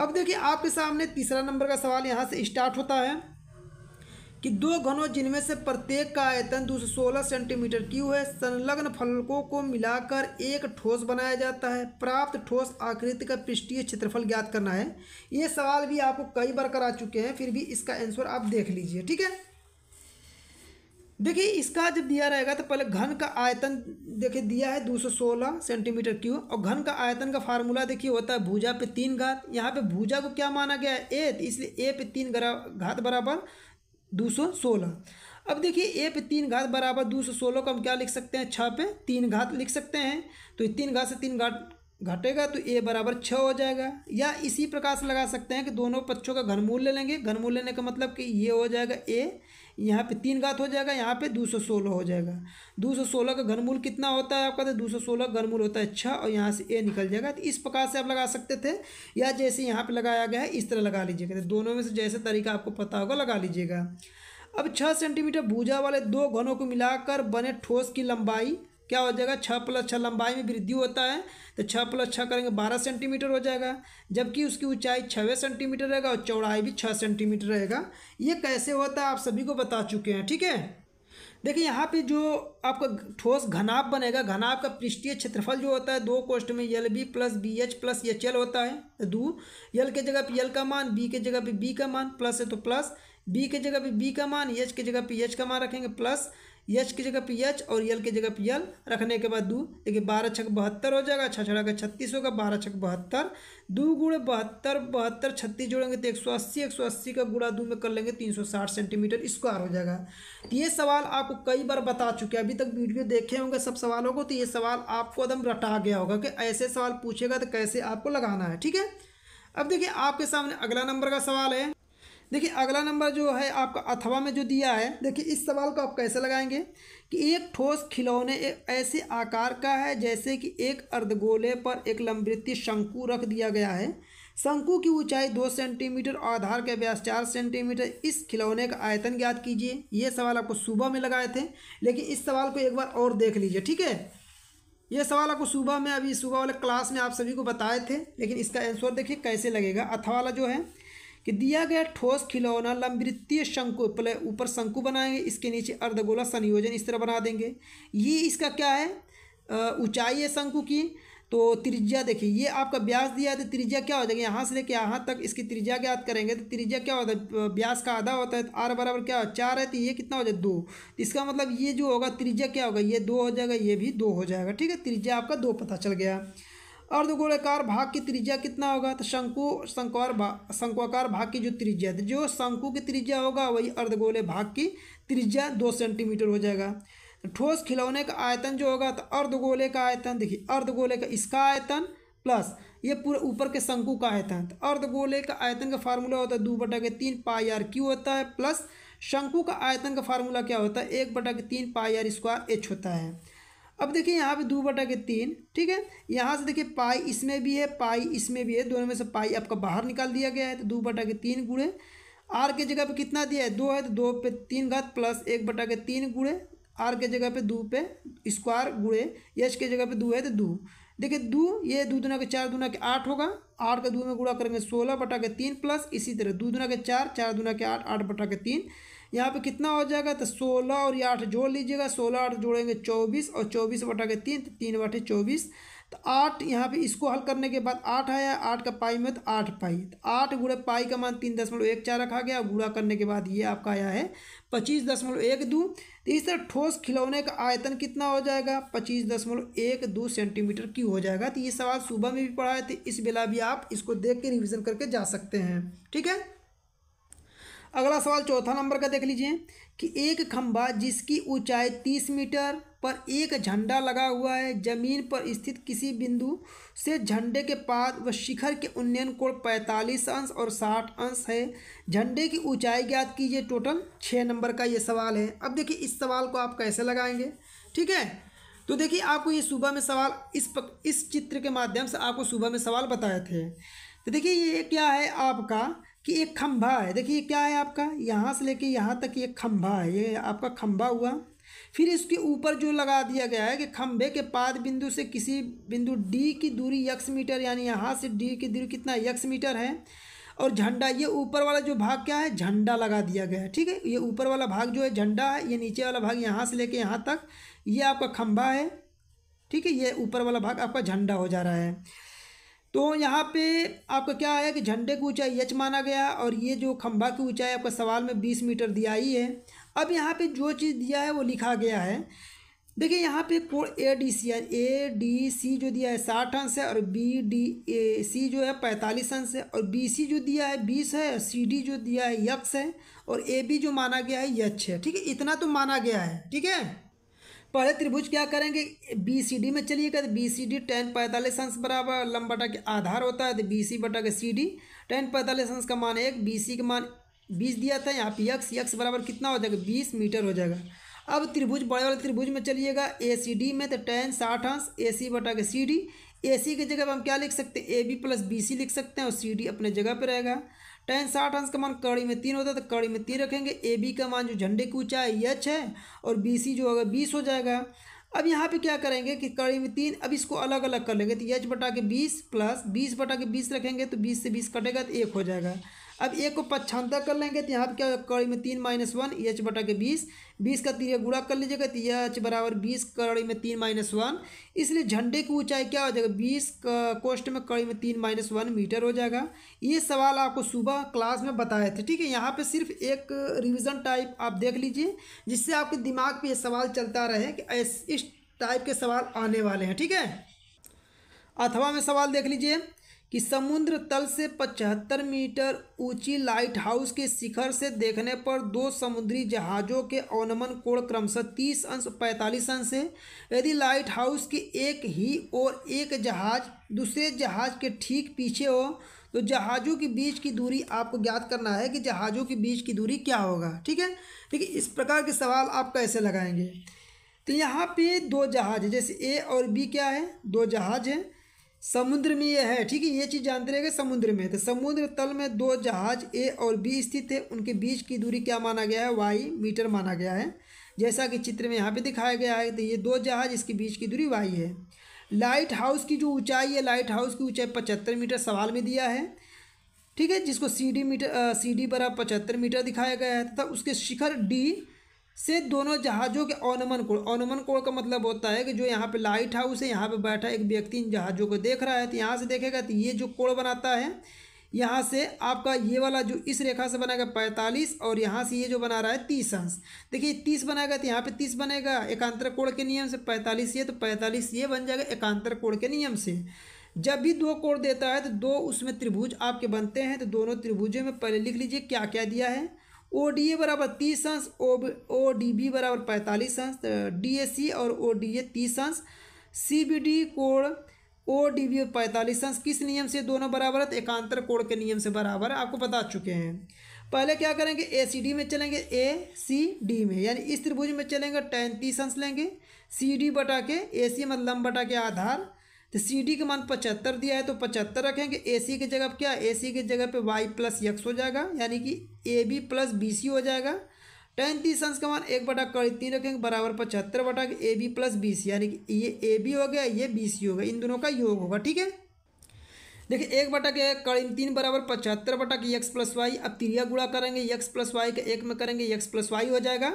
अब देखिए आपके सामने तीसरा नंबर का सवाल यहाँ से स्टार्ट होता है कि दो घनों जिनमें से प्रत्येक का आयतन सोलह सेंटीमीटर क्यू है संलग्न फलकों को मिलाकर एक ठोस बनाया जाता है प्राप्त ठोस आकृति का पृष्ठीय क्षेत्रफल ज्ञात करना है ये सवाल भी आपको कई बार करा चुके हैं फिर भी इसका आंसर आप देख लीजिए ठीक है देखिए इसका जब दिया रहेगा तो पहले घन का आयतन देखिए दिया है 216 सेंटीमीटर क्यू और घन का आयतन का फार्मूला देखिए होता है भुजा पे तीन घात यहाँ पे भुजा को क्या माना गया है ए तो इसलिए ए पे तीन घात बराबर दो सौ सोलह अब देखिए ए पे तीन घात बराबर दो सौ सोलह को हम क्या लिख सकते हैं छः पे तीन घात लिख सकते हैं तो तीन घात से तीन घाट घटेगा तो ए बराबर छः हो जाएगा या इसी प्रकार से लगा सकते हैं कि दोनों पक्षों का घनमूल ले लेंगे घनमूल लेने का मतलब कि ये हो जाएगा ए यहाँ पे तीन घात हो जाएगा यहाँ पे दो सौ सोलह हो जाएगा दो सौ सोलह का घनमूल कितना होता है आपका तो दो सौ सोलह घनमूल होता है छः और यहाँ से ए निकल जाएगा तो इस प्रकार से आप लगा सकते थे या जैसे यहाँ पे लगाया गया है इस तरह लगा लीजिएगा तो दोनों में से जैसे तरीका आपको पता होगा लगा लीजिएगा अब छः सेंटीमीटर भूजा वाले दो घनों को मिलाकर बने ठोस की लंबाई क्या हो जाएगा छः प्लस छः लंबाई में वृद्धि होता है तो छः प्लस छः करेंगे बारह सेंटीमीटर हो जाएगा जबकि उसकी ऊंचाई छवे सेंटीमीटर रहेगा और चौड़ाई भी छः सेंटीमीटर रहेगा ये कैसे होता है आप सभी को बता चुके हैं ठीक है देखिए यहाँ पे जो आपका ठोस घनाप बनेगा घनाप का पृष्ठीय क्षेत्रफल जो होता है दो कोष्ट में L B plus B H plus H L होता है तो दो यल के जगह पे यल का मान बी के जगह पे बी का मान प्लस है तो प्लस बी के जगह पे बी का मान एच के जगह पे एच का मान रखेंगे प्लस यच की जगह पे यच और यल की जगह पे यल रखने के बाद दो देखिए बारह छक बहत्तर हो जाएगा छः छड़ा का छत्तीस होगा बारह छक बहत्तर दो गुड़े बहत्तर बहत्तर छत्तीस जोड़ेंगे तो एक सौ अस्सी एक सौ अस्सी का गुड़ा दो में कर लेंगे तीन सौ साठ सेंटीमीटर स्क्वायर हो जाएगा तो ये सवाल आपको कई बार बता चुके हैं अभी तक वीडियो देखे होंगे सब सवालों को तो ये सवाल आपको एकदम रटा गया होगा कि ऐसे सवाल पूछेगा तो कैसे आपको लगाना है ठीक है अब देखिए आपके सामने अगला नंबर का सवाल है देखिए अगला नंबर जो है आपका अथवा में जो दिया है देखिए इस सवाल को आप कैसे लगाएंगे कि एक ठोस खिलौने एक ऐसे आकार का है जैसे कि एक अर्धगोले पर एक लंबृत्ति शंकु रख दिया गया है शंकु की ऊंचाई दो सेंटीमीटर और आधार के व्यास चार सेंटीमीटर इस खिलौने का आयतन ज्ञात कीजिए ये सवाल आपको सुबह में लगाए थे लेकिन इस सवाल को एक बार और देख लीजिए ठीक है ये सवाल आपको सुबह में अभी सुबह वाले क्लास में आप सभी को बताए थे लेकिन इसका आंसर देखिए कैसे लगेगा अथवाला जो है कि दिया गया ठोस खिलौना लंबवृत्तीय शंकु ऊपर शंकु बनाएंगे इसके नीचे अर्धगोला संयोजन इस तरह बना देंगे ये इसका क्या है ऊंचाई है शंकु की तो त्रिज्या देखिए ये आपका ब्यास दिया है तो त्रिज्या क्या हो जाएगी यहाँ से लेके यहाँ तक इसकी त्रिज्या ज्ञात करेंगे तो त्रिज्या क्या होता है ब्यास का आधा होता है तो आर बराबर क्या होता है चार है तो ये कितना हो जाए दो तो इसका मतलब ये जो होगा त्रिज्या क्या होगा ये दो हो जाएगा ये भी दो हो जाएगा ठीक है त्रिज्या आपका दो पता चल गया अर्धगोलाकार भाग की त्रिज्या कितना होगा तो शंकु शंकुआर भाग शंकुआकार भाग की जो त्रिज्या तो जो शंकु की त्रिज्या होगा वही अर्धगोले भाग की त्रिज्या दो सेंटीमीटर हो जाएगा तो ठोस खिलौने का आयतन जो होगा तो अर्धगोले का आयतन देखिए अर्धगोले का इसका आयतन प्लस ये पूरे ऊपर के शंकु का आयतन तो अर्धगोले का आयतन का फार्मूला होता है दो बटा के तीन पाई आर क्यू होता है प्लस शंकु का आयतन का फार्मूला क्या होता है एक बटा के तीन पाई आर स्क्वायर एच होता है अब देखिए यहाँ पे दो बटा के तीन ठीक है यहाँ से देखिए पाई इसमें भी है पाई इसमें भी है दोनों में से पाई आपका बाहर निकाल दिया गया है तो दो बटा के तीन गुड़े आर के जगह पे कितना दिया है दो है तो दो पे तीन घात प्लस एक बटा के तीन गुड़े आर के जगह पे दो पे स्क्वायर गुड़े यश के जगह पे दो है तो दो देखिए दो ये दो दुना के चार दुना के आठ होगा आठ का दो में गुड़ा करेंगे सोलह बटा के तीन प्लस इसी तरह दो दुना के चार चार दुना के आठ आठ बटा के तीन यहाँ पे कितना हो जाएगा तो सोलह और ये आठ जोड़ लीजिएगा सोलह आठ जोड़ेंगे चौबीस और चौबीस बटा के तीन तो तीन बटे चौबीस तो आठ यहाँ पे इसको हल करने के बाद आठ आया आठ का पाई में तो आठ पाई तो आठ गुड़े पाई का मान तीन दशमलव एक चार रखा गया गुड़ा करने के बाद ये आपका आया है पच्चीस दशमलव एक दो तो इस तरह ठोस खिलौने का आयतन कितना हो जाएगा पच्चीस दशमलव एक दो सेंटीमीटर क्यों हो जाएगा तो ये सवाल सुबह में भी पढ़ाए थे तो इस बेला भी आप इसको देख के रिविज़न करके जा सकते हैं ठीक है अगला सवाल चौथा नंबर का देख लीजिए कि एक खंभा जिसकी ऊंचाई तीस मीटर पर एक झंडा लगा हुआ है जमीन पर स्थित किसी बिंदु से झंडे के पाद व शिखर के उन्नयन कोण पैंतालीस अंश और साठ अंश है झंडे की ऊंचाई ज्ञात कीजिए टोटल छः नंबर का ये सवाल है अब देखिए इस सवाल को आप कैसे लगाएंगे ठीक है तो देखिए आपको ये सुबह में सवाल इस पक, इस चित्र के माध्यम से आपको सुबह में सवाल बताए थे तो देखिए ये क्या है आपका कि एक खंभा है देखिए क्या है आपका यहाँ से लेके यहाँ तक ये खंभा है ये आपका खंभा हुआ फिर इसके ऊपर जो लगा दिया गया है कि खंभे के पाद बिंदु से किसी बिंदु डी की दूरी यक्स मीटर यानी यहाँ से डी की दूरी कितना यक्स मीटर है और झंडा ये ऊपर वाला जो भाग क्या है झंडा लगा दिया गया है ठीक है ये ऊपर वाला भाग जो है झंडा है ये नीचे वाला भाग यहाँ से लेके यहाँ तक ये आपका खंभा है ठीक है ये ऊपर वाला भाग आपका झंडा हो जा रहा है तो यहाँ पे आपका क्या आया कि झंडे की ऊंचाई एच माना गया और ये जो खंभा की ऊंचाई आपका सवाल में बीस मीटर दिया ही है अब यहाँ पे जो चीज़ दिया है वो लिखा गया है देखिए यहाँ पे कोण ए डी सी है ए डी सी जो दिया है साठ अंश है और बी डी ए सी जो है पैंतालीस अंश है और बी सी जो दिया है बीस है और सी डी जो दिया है यक्स है और ए बी जो माना गया है यच है ठीक है इतना तो माना गया है ठीक है पहले त्रिभुज क्या करेंगे बी सी डी में चलिएगा तो बी सी डी टेन पैंतालीस अंश बराबर लंबा बटा के आधार होता है तो बी सी बटा के सी डी टेन पैंतालीस अंश का मान एक बी सी का मान बीस दिया था यहाँ पे यक्स यक्स बराबर कितना हो जाएगा बीस मीटर हो जाएगा अब त्रिभुज बड़े वाले त्रिभुज में चलिएगा ए सी डी में तो टेन साठ अंश ए सी बटा के सी डी ए सी की जगह पर हम क्या लिख सकते हैं A B plus B C लिख सकते हैं और सी डी अपने जगह पर रहेगा टेन साठ अंश का मान कड़ी में तीन होता है तो कड़ी में तीन रखेंगे ए बी का मान जो झंडे की ऊंचाई है एच है और बी सी जो होगा बीस हो जाएगा अब यहाँ पे क्या करेंगे कि कड़ी में तीन अब इसको अलग अलग कर लेंगे तो एच बटा के बीस प्लस बीस बटा के बीस रखेंगे तो बीस से बीस कटेगा तो एक हो जाएगा अब एक को पक्षांतर कर लेंगे तो यहाँ पर क्या कड़ी में तीन माइनस वन एच बटा के बीस बीस का तीन गुड़ा कर लीजिएगा तो एच बराबर बीस कड़ी में तीन माइनस वन इसलिए झंडे की ऊंचाई क्या हो जाएगा बीस कोष्ट में कड़ी में तीन माइनस वन मीटर हो जाएगा ये सवाल आपको सुबह क्लास में बताए थे ठीक है यहाँ पर सिर्फ एक रिविज़न टाइप आप देख लीजिए जिससे आपके दिमाग पर यह सवाल चलता रहे कि इस टाइप के सवाल आने वाले हैं ठीक है अथवा में सवाल देख लीजिए कि समुद्र तल से 75 मीटर ऊंची लाइट हाउस के शिखर से देखने पर दो समुद्री जहाज़ों के अवनमन कोण क्रमशः 30 अंश पैंतालीस अंश है यदि लाइट हाउस के एक ही और एक जहाज़ दूसरे जहाज़ के ठीक पीछे हो तो जहाज़ों के बीच की दूरी आपको ज्ञात करना है कि जहाज़ों के बीच की दूरी क्या होगा ठीक है देखिए इस प्रकार के सवाल आप कैसे लगाएंगे तो यहाँ पे दो जहाज़ जैसे ए और बी क्या है दो जहाज़ हैं समुद्र में यह है ठीक है ये चीज़ जानते रहेगा समुद्र में तो समुद्र तल में दो जहाज ए और बी स्थित थे उनके बीच की दूरी क्या माना गया है वाई मीटर माना गया है जैसा कि चित्र में यहाँ पे दिखाया गया है तो ये दो जहाज इसके बीच की दूरी वाई है लाइट हाउस की जो ऊंचाई है लाइट हाउस की ऊंचाई पचहत्तर मीटर सवाल में दिया है ठीक है जिसको C D metre C D बराबर पचहत्तर मीटर दिखाया गया है तथा उसके शिखर डी से दोनों जहाज़ों के अनुमन कोण अनुमन कोण का मतलब होता है कि जो यहाँ पे लाइट हाउस है यहाँ पे बैठा एक व्यक्ति इन जहाज़ों को देख रहा है तो यहाँ से देखेगा तो ये जो कोण बनाता है यहाँ से आपका ये वाला जो इस रेखा से बनाएगा पैंतालीस और यहाँ से ये जो बना रहा है तीस अंश देखिए तीस बनाएगा तो यहाँ पे तीस बनेगा एकांतर कोड़ के नियम से पैंतालीस ये तो पैंतालीस ये बन जाएगा एकांतर कोण के नियम से जब भी दो कोण देता है तो दो उसमें त्रिभुज आपके बनते हैं तो दोनों त्रिभुजों में पहले लिख लीजिए क्या क्या दिया है ओ डी ए बराबर तीस अंश ओ ओ डी बी बराबर पैंतालीस अंश डी ए सी और ओ डी ए तीस अंश सी बी डी कोण ओ डी बी पैंतालीस अंश किस नियम से दोनों बराबर है तो एकांतर कोण के नियम से बराबर आपको बता चुके हैं पहले क्या करेंगे ए सी डी में चलेंगे ए सी डी में यानी इस त्रिभुज में चलेंगे टेन तीस अंश लेंगे सी डी बटा के ए सी मतलब लंब बटा के आधार तो सी डी का मान पचहत्तर दिया है तो पचहत्तर रखेंगे ए सी की जगह क्या ए सी की जगह पे वाई प्लस यक्स हो जाएगा यानी कि A B plus B C हो जाएगा टेन तीस अंश का मान एक बटा कड़ी तीन रखेंगे बराबर पचहत्तर बटा A B plus B C यानी कि ये ए बी हो गया ये बी सी हो गया इन दोनों का योग होगा ठीक है देखिए एक बटा के कड़ी तीन बराबर पचहत्तर बटा के यक्स प्लस वाई अब तिरिया गुड़ा करेंगे यक्स प्लस वाई का एक में करेंगे यक्स प्लस वाई हो जाएगा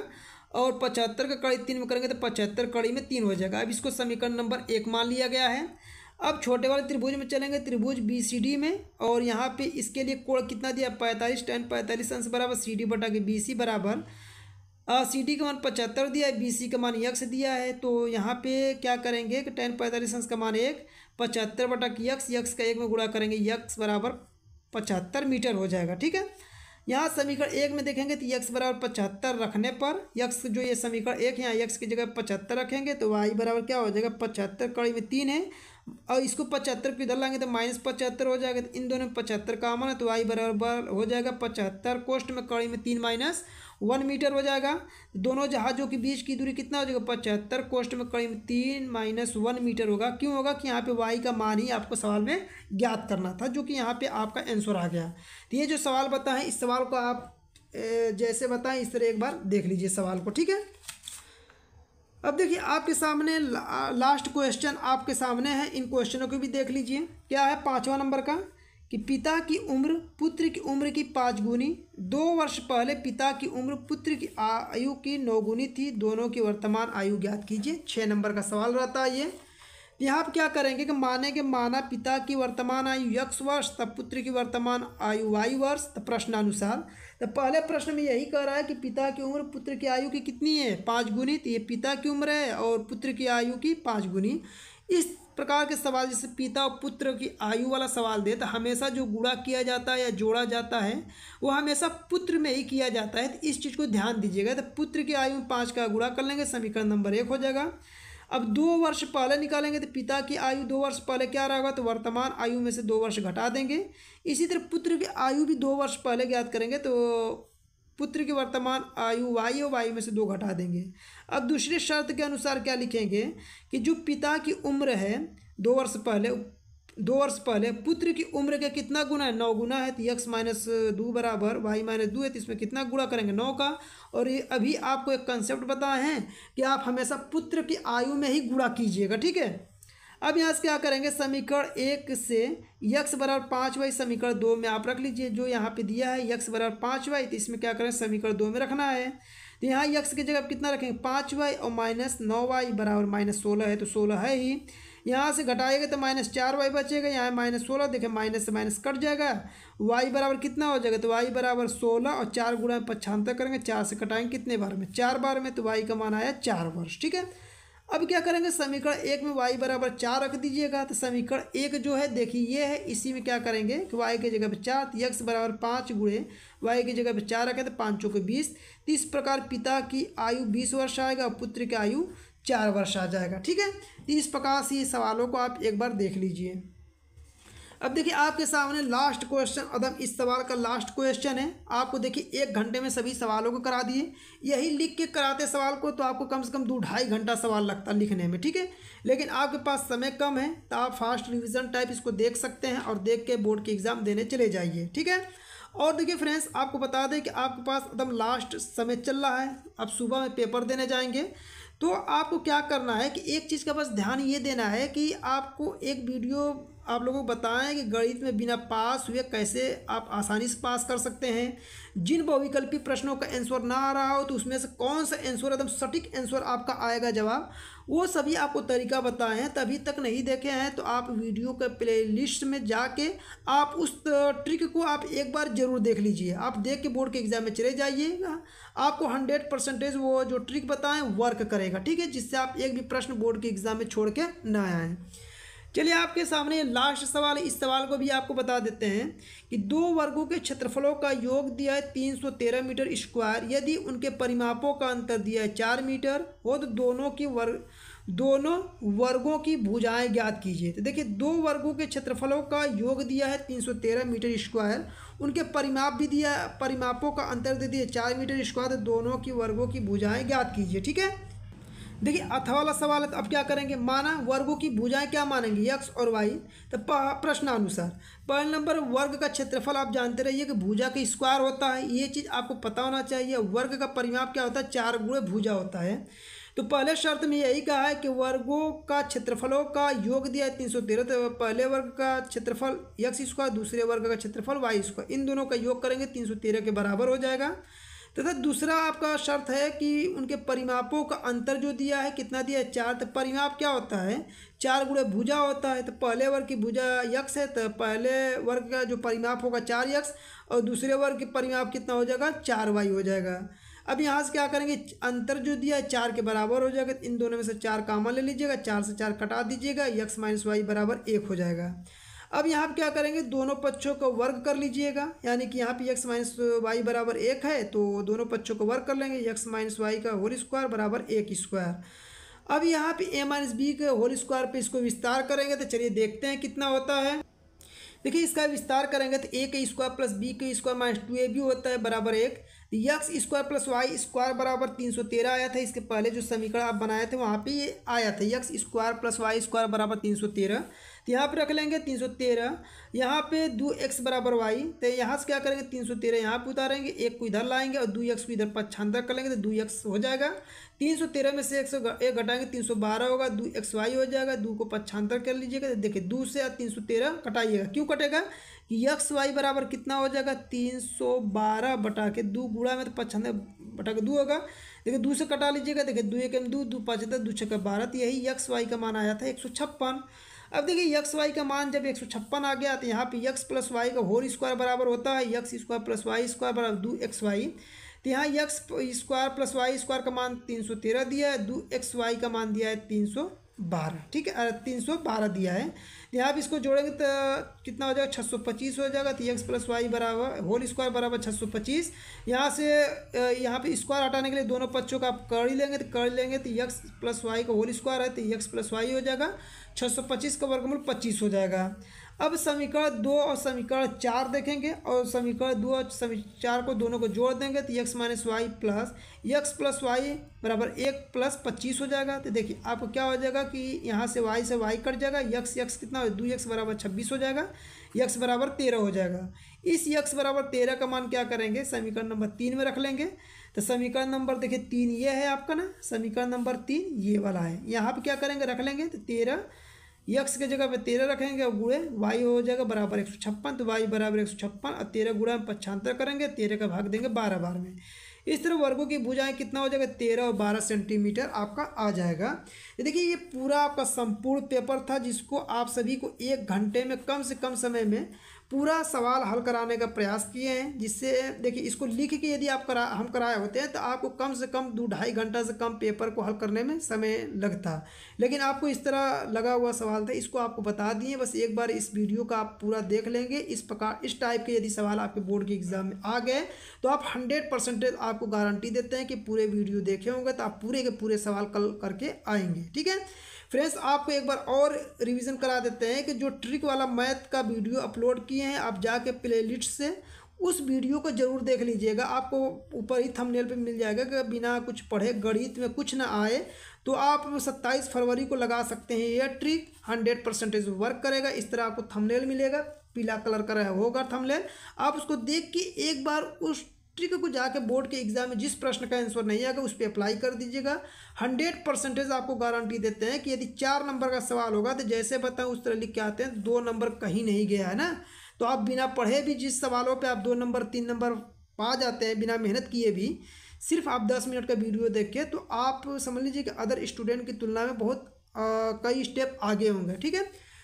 और पचहत्तर का कड़ी तीन में करेंगे तो पचहत्तर कड़ी में तीन हो जाएगा अब इसको समीकरण नंबर एक मान लिया गया है अब छोटे वाले त्रिभुज में चलेंगे त्रिभुज बी सी डी में और यहाँ पे इसके लिए कोण कितना दिया पैंतालीस टेन पैंतालीस अंश बराबर सी डी बटा के बी सी बराबर सी डी का मान पचहत्तर दिया है बी सी का मान यक्स दिया है तो यहाँ पे क्या करेंगे कि टेन पैंतालीस अंश का मान एक पचहत्तर बटा के यक्स यक्स का एक में गुणा करेंगे यक्स बराबर पचहत्तर मीटर हो जाएगा ठीक है यहाँ समीकरण एक में देखेंगे तो यक्स बराबर पचहत्तर रखने पर यक्स जो ये समीकरण एक है यहाँ यक्स की जगह पचहत्तर रखेंगे तो वाई बराबर क्या हो जाएगा पचहत्तर कड़ी में तीन है और इसको पचहत्तर पे इधर लाएंगे तो माइनस पचहत्तर हो जाएगा तो इन दोनों में पचहत्तर कामन है तो वाई बराबर हो जाएगा पचहत्तर कोष्ट में कड़ी में तीन माइनस वन मीटर हो जाएगा दोनों जहाज़ों के बीच की दूरी कितना हो जाएगा पचहत्तर कोष्ट में करीब तीन माइनस वन मीटर होगा क्यों होगा कि यहाँ पे वाई का मान ही आपको सवाल में ज्ञात करना था जो कि यहाँ पे आपका आंसर आ गया तो ये जो सवाल बता है इस सवाल को आप जैसे बताएं इस तरह एक बार देख लीजिए सवाल को ठीक है अब देखिए आपके सामने ला, लास्ट क्वेश्चन आपके सामने है इन क्वेश्चनों को भी देख लीजिए क्या है पाँचवा नंबर का कि पिता की उम्र पुत्र की उम्र की पाँच गुनी दो वर्ष पहले पिता की उम्र पुत्र की आयु की नौ गुनी थी दोनों की वर्तमान आयु ज्ञात कीजिए छः नंबर का सवाल रहता है ये यहाँ आप क्या करेंगे कि माने के माना पिता की वर्तमान आयु यक्ष वर्ष तब पुत्र की वर्तमान आयु वायु वर्ष तब प्रश्नानुसार तो पहले प्रश्न में यही कह रहा है कि पिता की उम्र पुत्र की आयु की कितनी है पाँच गुनी तो ये पिता की उम्र है और पुत्र की आयु की पाँच गुनी इस प्रकार के सवाल जैसे पिता और पुत्र की आयु वाला सवाल दे तो हमेशा जो गुड़ा किया जाता है या जोड़ा जाता है वो हमेशा पुत्र में ही किया जाता है तो इस चीज़ को ध्यान दीजिएगा तो पुत्र की आयु में पाँच का गुड़ा कर लेंगे समीकरण नंबर एक हो जाएगा अब दो वर्ष पहले निकालेंगे तो पिता की आयु दो वर्ष पहले क्या रहेगा तो वर्तमान आयु में से दो वर्ष घटा देंगे इसी तरह पुत्र की आयु भी दो वर्ष पहले ज्ञात करेंगे तो पुत्र की वर्तमान आयु वायु वायु में से दो घटा देंगे अब दूसरी शर्त के अनुसार क्या लिखेंगे कि जो पिता की उम्र है दो वर्ष पहले दो वर्ष पहले पुत्र की उम्र का कितना गुना है नौ गुना है तो यक्स माइनस दो बराबर वाई माइनस दो है तो इसमें कितना गुणा करेंगे नौ का और ये अभी आपको एक कंसेप्ट बताए हैं कि आप हमेशा पुत्र की आयु में ही गुणा कीजिएगा ठीक है अब यहाँ से क्या करेंगे समीकरण एक से यक्स बराबर पाँच वाई समीकरण दो में आप रख लीजिए जो यहाँ पे दिया है यक्स बराबर पाँच वाई तो इसमें क्या करें समीकरण दो में रखना है तो यहाँ यक्स की जगह आप कितना रखेंगे पाँच वाई और माइनस नौ वाई बराबर माइनस सोलह है तो सोलह है ही यहाँ से घटाएगा तो माइनस चार वाई बचेगा यहाँ माइनस सोलह देखें माइनस से माइनस कट जाएगा वाई बराबर कितना हो जाएगा तो वाई बराबर सोलह और चार गुणा में पच्छांतर करेंगे चार से कटाएंगे कितने बार में चार बार में तो वाई का मान आया चार वर्ष ठीक है अब क्या करेंगे समीकरण एक में वाई बराबर चार रख दीजिएगा तो समीकरण एक जो है देखिए ये है इसी में क्या करेंगे कि वाई की जगह पर चार यक्स तो बराबर पाँच गुड़े वाई की जगह पर चार रखें तो पाँच चौके बीस तो इस प्रकार पिता की आयु बीस वर्ष आएगा और पुत्र की आयु चार वर्ष आ जाएगा ठीक है तो इस प्रकार से सवालों को आप एक बार देख लीजिए अब देखिए आपके सामने लास्ट क्वेश्चन अदम इस सवाल का लास्ट क्वेश्चन है आपको देखिए एक घंटे में सभी सवालों को करा दिए यही लिख के कराते सवाल को तो आपको कम से कम दो ढाई घंटा सवाल लगता लिखने में ठीक है लेकिन आपके पास समय कम है तो आप फास्ट रिविज़न टाइप इसको देख सकते हैं और देख के बोर्ड के एग्ज़ाम देने चले जाइए ठीक है और देखिए फ्रेंड्स आपको बता दें कि आपके पास एकदम लास्ट समय चल रहा है अब सुबह में पेपर देने जाएंगे तो आपको क्या करना है कि एक चीज़ का बस ध्यान ये देना है कि आपको एक वीडियो आप लोगों को बताएं कि गणित में बिना पास हुए कैसे आप आसानी से पास कर सकते हैं जिन बहुविकल्पी प्रश्नों का आंसर ना आ रहा हो तो उसमें से कौन सा आंसर एकदम सटीक आंसर आपका आएगा जवाब वो सभी आपको तरीका बताएं तभी तक नहीं देखे हैं तो आप वीडियो के प्लेलिस्ट में जाके आप उस ट्रिक को आप एक बार ज़रूर देख लीजिए आप देख के बोर्ड के एग्ज़ाम में चले जाइएगा आपको हंड्रेड परसेंटेज वो जो ट्रिक बताएं वर्क करेगा ठीक है जिससे आप एक भी प्रश्न बोर्ड के एग्ज़ाम में छोड़ के ना आएँ चलिए आपके सामने लास्ट सवाल इस सवाल को भी आपको बता देते हैं कि दो वर्गों के क्षेत्रफलों का योग दिया है तीन सौ तेरह मीटर स्क्वायर यदि उनके परिमापों का अंतर दिया है चार मीटर हो तो दोनों की वर्ग दोनों वर्गों की भुजाएं ज्ञात कीजिए तो देखिए दो वर्गों के क्षेत्रफलों का योग दिया है तीन सौ तेरह मीटर स्क्वायर उनके परिमाप भी दिया परिमापों का अंतर दे दिया चार मीटर स्क्वायर तो दोनों की वर्गों की भुजाएँ ज्ञात कीजिए ठीक है देखिए अथ वाला सवाल है तो अब क्या करेंगे माना वर्गों की भुजाएं क्या मानेंगे यक्स और वाई तो प्रश्नानुसार पहले नंबर वर्ग का क्षेत्रफल आप जानते रहिए कि भुजा का स्क्वायर होता है ये चीज़ आपको पता होना चाहिए वर्ग का परिमाप क्या होता है चार गुड़े भूजा होता है तो पहले शर्त में यही कहा है कि वर्गों का क्षेत्रफलों का योग दिया है तीन सौ तेरह तो पहले वर्ग का क्षेत्रफल यक्स स्क्वायर दूसरे वर्ग का क्षेत्रफल वाई स्क्वायर इन दोनों का योग करेंगे तीन सौ तेरह के बराबर हो जाएगा तथा दूसरा आपका शर्त है कि उनके परिमापों का अंतर जो दिया है कितना दिया है चार तो परिमाप क्या होता है चार गुड़े भुजा होता है तो पहले वर्ग की भुजा यक्ष है तो पहले वर्ग का जो परिमाप होगा चार यक्ष और दूसरे वर्ग की परिमाप कितना हो जाएगा चार वाई हो जाएगा अब यहाँ से क्या करेंगे अंतर जो दिया है चार के बराबर हो जाएगा तो इन दोनों में से चार कामा ले लीजिएगा चार से चार कटा दीजिएगा यक्स माइनस वाई बराबर एक हो जाएगा अब यहाँ पर क्या करेंगे दोनों पक्षों को वर्ग कर लीजिएगा यानी कि यहाँ पे एक माइनस वाई बराबर एक है तो दोनों पक्षों को वर्ग कर लेंगे एक माइनस वाई का होल स्क्वायर बराबर एक स्क्वायर अब यहाँ पे ए माइनस बी के होल स्क्वायर पे इसको विस्तार करेंगे तो चलिए देखते हैं कितना होता है देखिए इसका विस्तार करेंगे तो ए के स्क्वायर प्लस बी के स्क्वायर माइनस टू ए भी होता है बराबर एक X square plus Y square बराबर तीन सौ तेरह आया था इसके पहले जो समीकरण आप बनाए थे वहाँ पे ये आया था X square plus Y square बराबर तीन सौ तेरह तो यहाँ पे रख लेंगे तीन सौ तेरह यहाँ पर दो एक्स बराबर वाई तो यहाँ से क्या करेंगे तीन सौ तेरह यहाँ पर उतारेंगे एक को इधर लाएंगे और दो एक्स को इधर पक्षांतर कर लेंगे तो दो एक्स हो जाएगा तीन सौ तेरह में से एक सौ एक घटाएंगे तीन सौ बारह होगा दो एक्स वाई हो जाएगा दो को पच्छांतर कर लीजिएगा तो देखिए दो से तीन सौ तेरह कटाइएगा क्यों कटेगा कि यक्स वाई बराबर कितना हो जाएगा तीन सौ बारह बटा के दो गुड़ा में तो पक्षांतर बटा के दो होगा देखिए दो से कटा लीजिएगा देखिए दो एक दो दो पाँच दस दो छः का बारह तो यही एक्स वाई का मान आया था एक सौ छप्पन अब देखिए यक्स वाई का मान जब एक सौ छप्पन आ गया तो यहाँ पे यक्स प्लस वाई का होल स्क्वायर बराबर होता है X square plus Y square बराबर दो एक्स वाई तो यहाँ X square plus Y square का मान तीन सौ तेरह दिया है दो एक्स वाई का मान दिया है तीन सौ बारह ठीक है तीन सौ बारह दिया है तो यहाँ पर इसको जोड़ेंगे तो कितना हो जाएगा छः सौ पच्चीस हो जाएगा तो यक्स प्लस वाई बराबर होल स्क्वायर बराबर छः सौ पच्चीस यहाँ से यहाँ पे स्क्वायर हटाने के लिए दोनों पक्षों का आप कर लेंगे तो कर लेंगे तो यक्स प्लस वाई का होल स्क्वायर है तो यक्स प्लस वाई हो जाएगा 625 का वर्गमूल 25 हो जाएगा अब समीकरण दो और समीकरण चार देखेंगे और समीकरण दो और समीकरण चार को दोनों को जोड़ देंगे तो X minus Y plus X plus Y बराबर एक प्लस पच्चीस हो जाएगा तो देखिए आपको क्या हो जाएगा कि यहाँ से वाई से वाई कट जाएगा यक्स यक्स कितना हो दो यक्स बराबर छब्बीस हो जाएगा यक्स बराबर तेरह हो जाएगा इस यक्स बराबर तेरह का मान क्या करेंगे समीकरण नंबर तीन में रख लेंगे तो समीकरण नंबर देखिए तीन ये है आपका ना समीकरण नंबर तीन ये वाला है यहाँ पर क्या करेंगे रख लेंगे तो तेरह यक्स की जगह पे तेरह रखेंगे और गुड़े वाई हो जाएगा बराबर एक सौ छप्पन तो वाई बराबर एक सौ छप्पन और तेरह गुड़ा में पच्छांतर करेंगे तेरह का भाग देंगे बारह बार में इस तरह वर्गों की भुजाएं कितना हो जाएगा तेरह और बारह सेंटीमीटर आपका आ जाएगा देखिए ये पूरा आपका संपूर्ण पेपर था जिसको आप सभी को एक घंटे में कम से कम समय में पूरा सवाल हल कराने का प्रयास किए हैं जिससे देखिए इसको लिख के यदि आप करा हम कराए होते हैं तो आपको कम से कम दो ढाई घंटा से कम पेपर को हल करने में समय लगता लेकिन आपको इस तरह लगा हुआ सवाल था इसको आपको बता दिए बस एक बार इस वीडियो का आप पूरा देख लेंगे इस प्रकार इस टाइप के यदि सवाल आपके बोर्ड के एग्ज़ाम में आ गए तो आप हंड्रेड परसेंटेज आपको गारंटी देते हैं कि पूरे वीडियो देखे होंगे तो आप पूरे के पूरे सवाल कल करके आएंगे ठीक है फ्रेंड्स आपको एक बार और रिवीजन करा देते हैं कि जो ट्रिक वाला मैथ का वीडियो अपलोड किए हैं आप जाके प्लेलिस्ट से उस वीडियो को जरूर देख लीजिएगा आपको ऊपर ही थंबनेल पे मिल जाएगा कि बिना कुछ पढ़े गणित में कुछ ना आए तो आप 27 फरवरी को लगा सकते हैं यह ट्रिक 100 परसेंटेज वर्क करेगा इस तरह आपको थंबनेल मिलेगा पीला कलर का होगा थंबनेल आप उसको देख के एक बार उस ट्रिक को जाके बोर्ड के एग्जाम में जिस प्रश्न का आंसर नहीं आएगा उस पर अप्लाई कर दीजिएगा हंड्रेड परसेंटेज आपको गारंटी देते हैं कि यदि चार नंबर का सवाल होगा तो जैसे बताऊँ उस तरह लिख के आते हैं तो दो नंबर कहीं नहीं गया है ना तो आप बिना पढ़े भी जिस सवालों पर आप दो नंबर तीन नंबर पा जाते हैं बिना मेहनत किए भी सिर्फ आप दस मिनट का वीडियो देख के तो आप समझ लीजिए कि अदर स्टूडेंट की तुलना में बहुत आ, कई स्टेप आगे होंगे ठीक है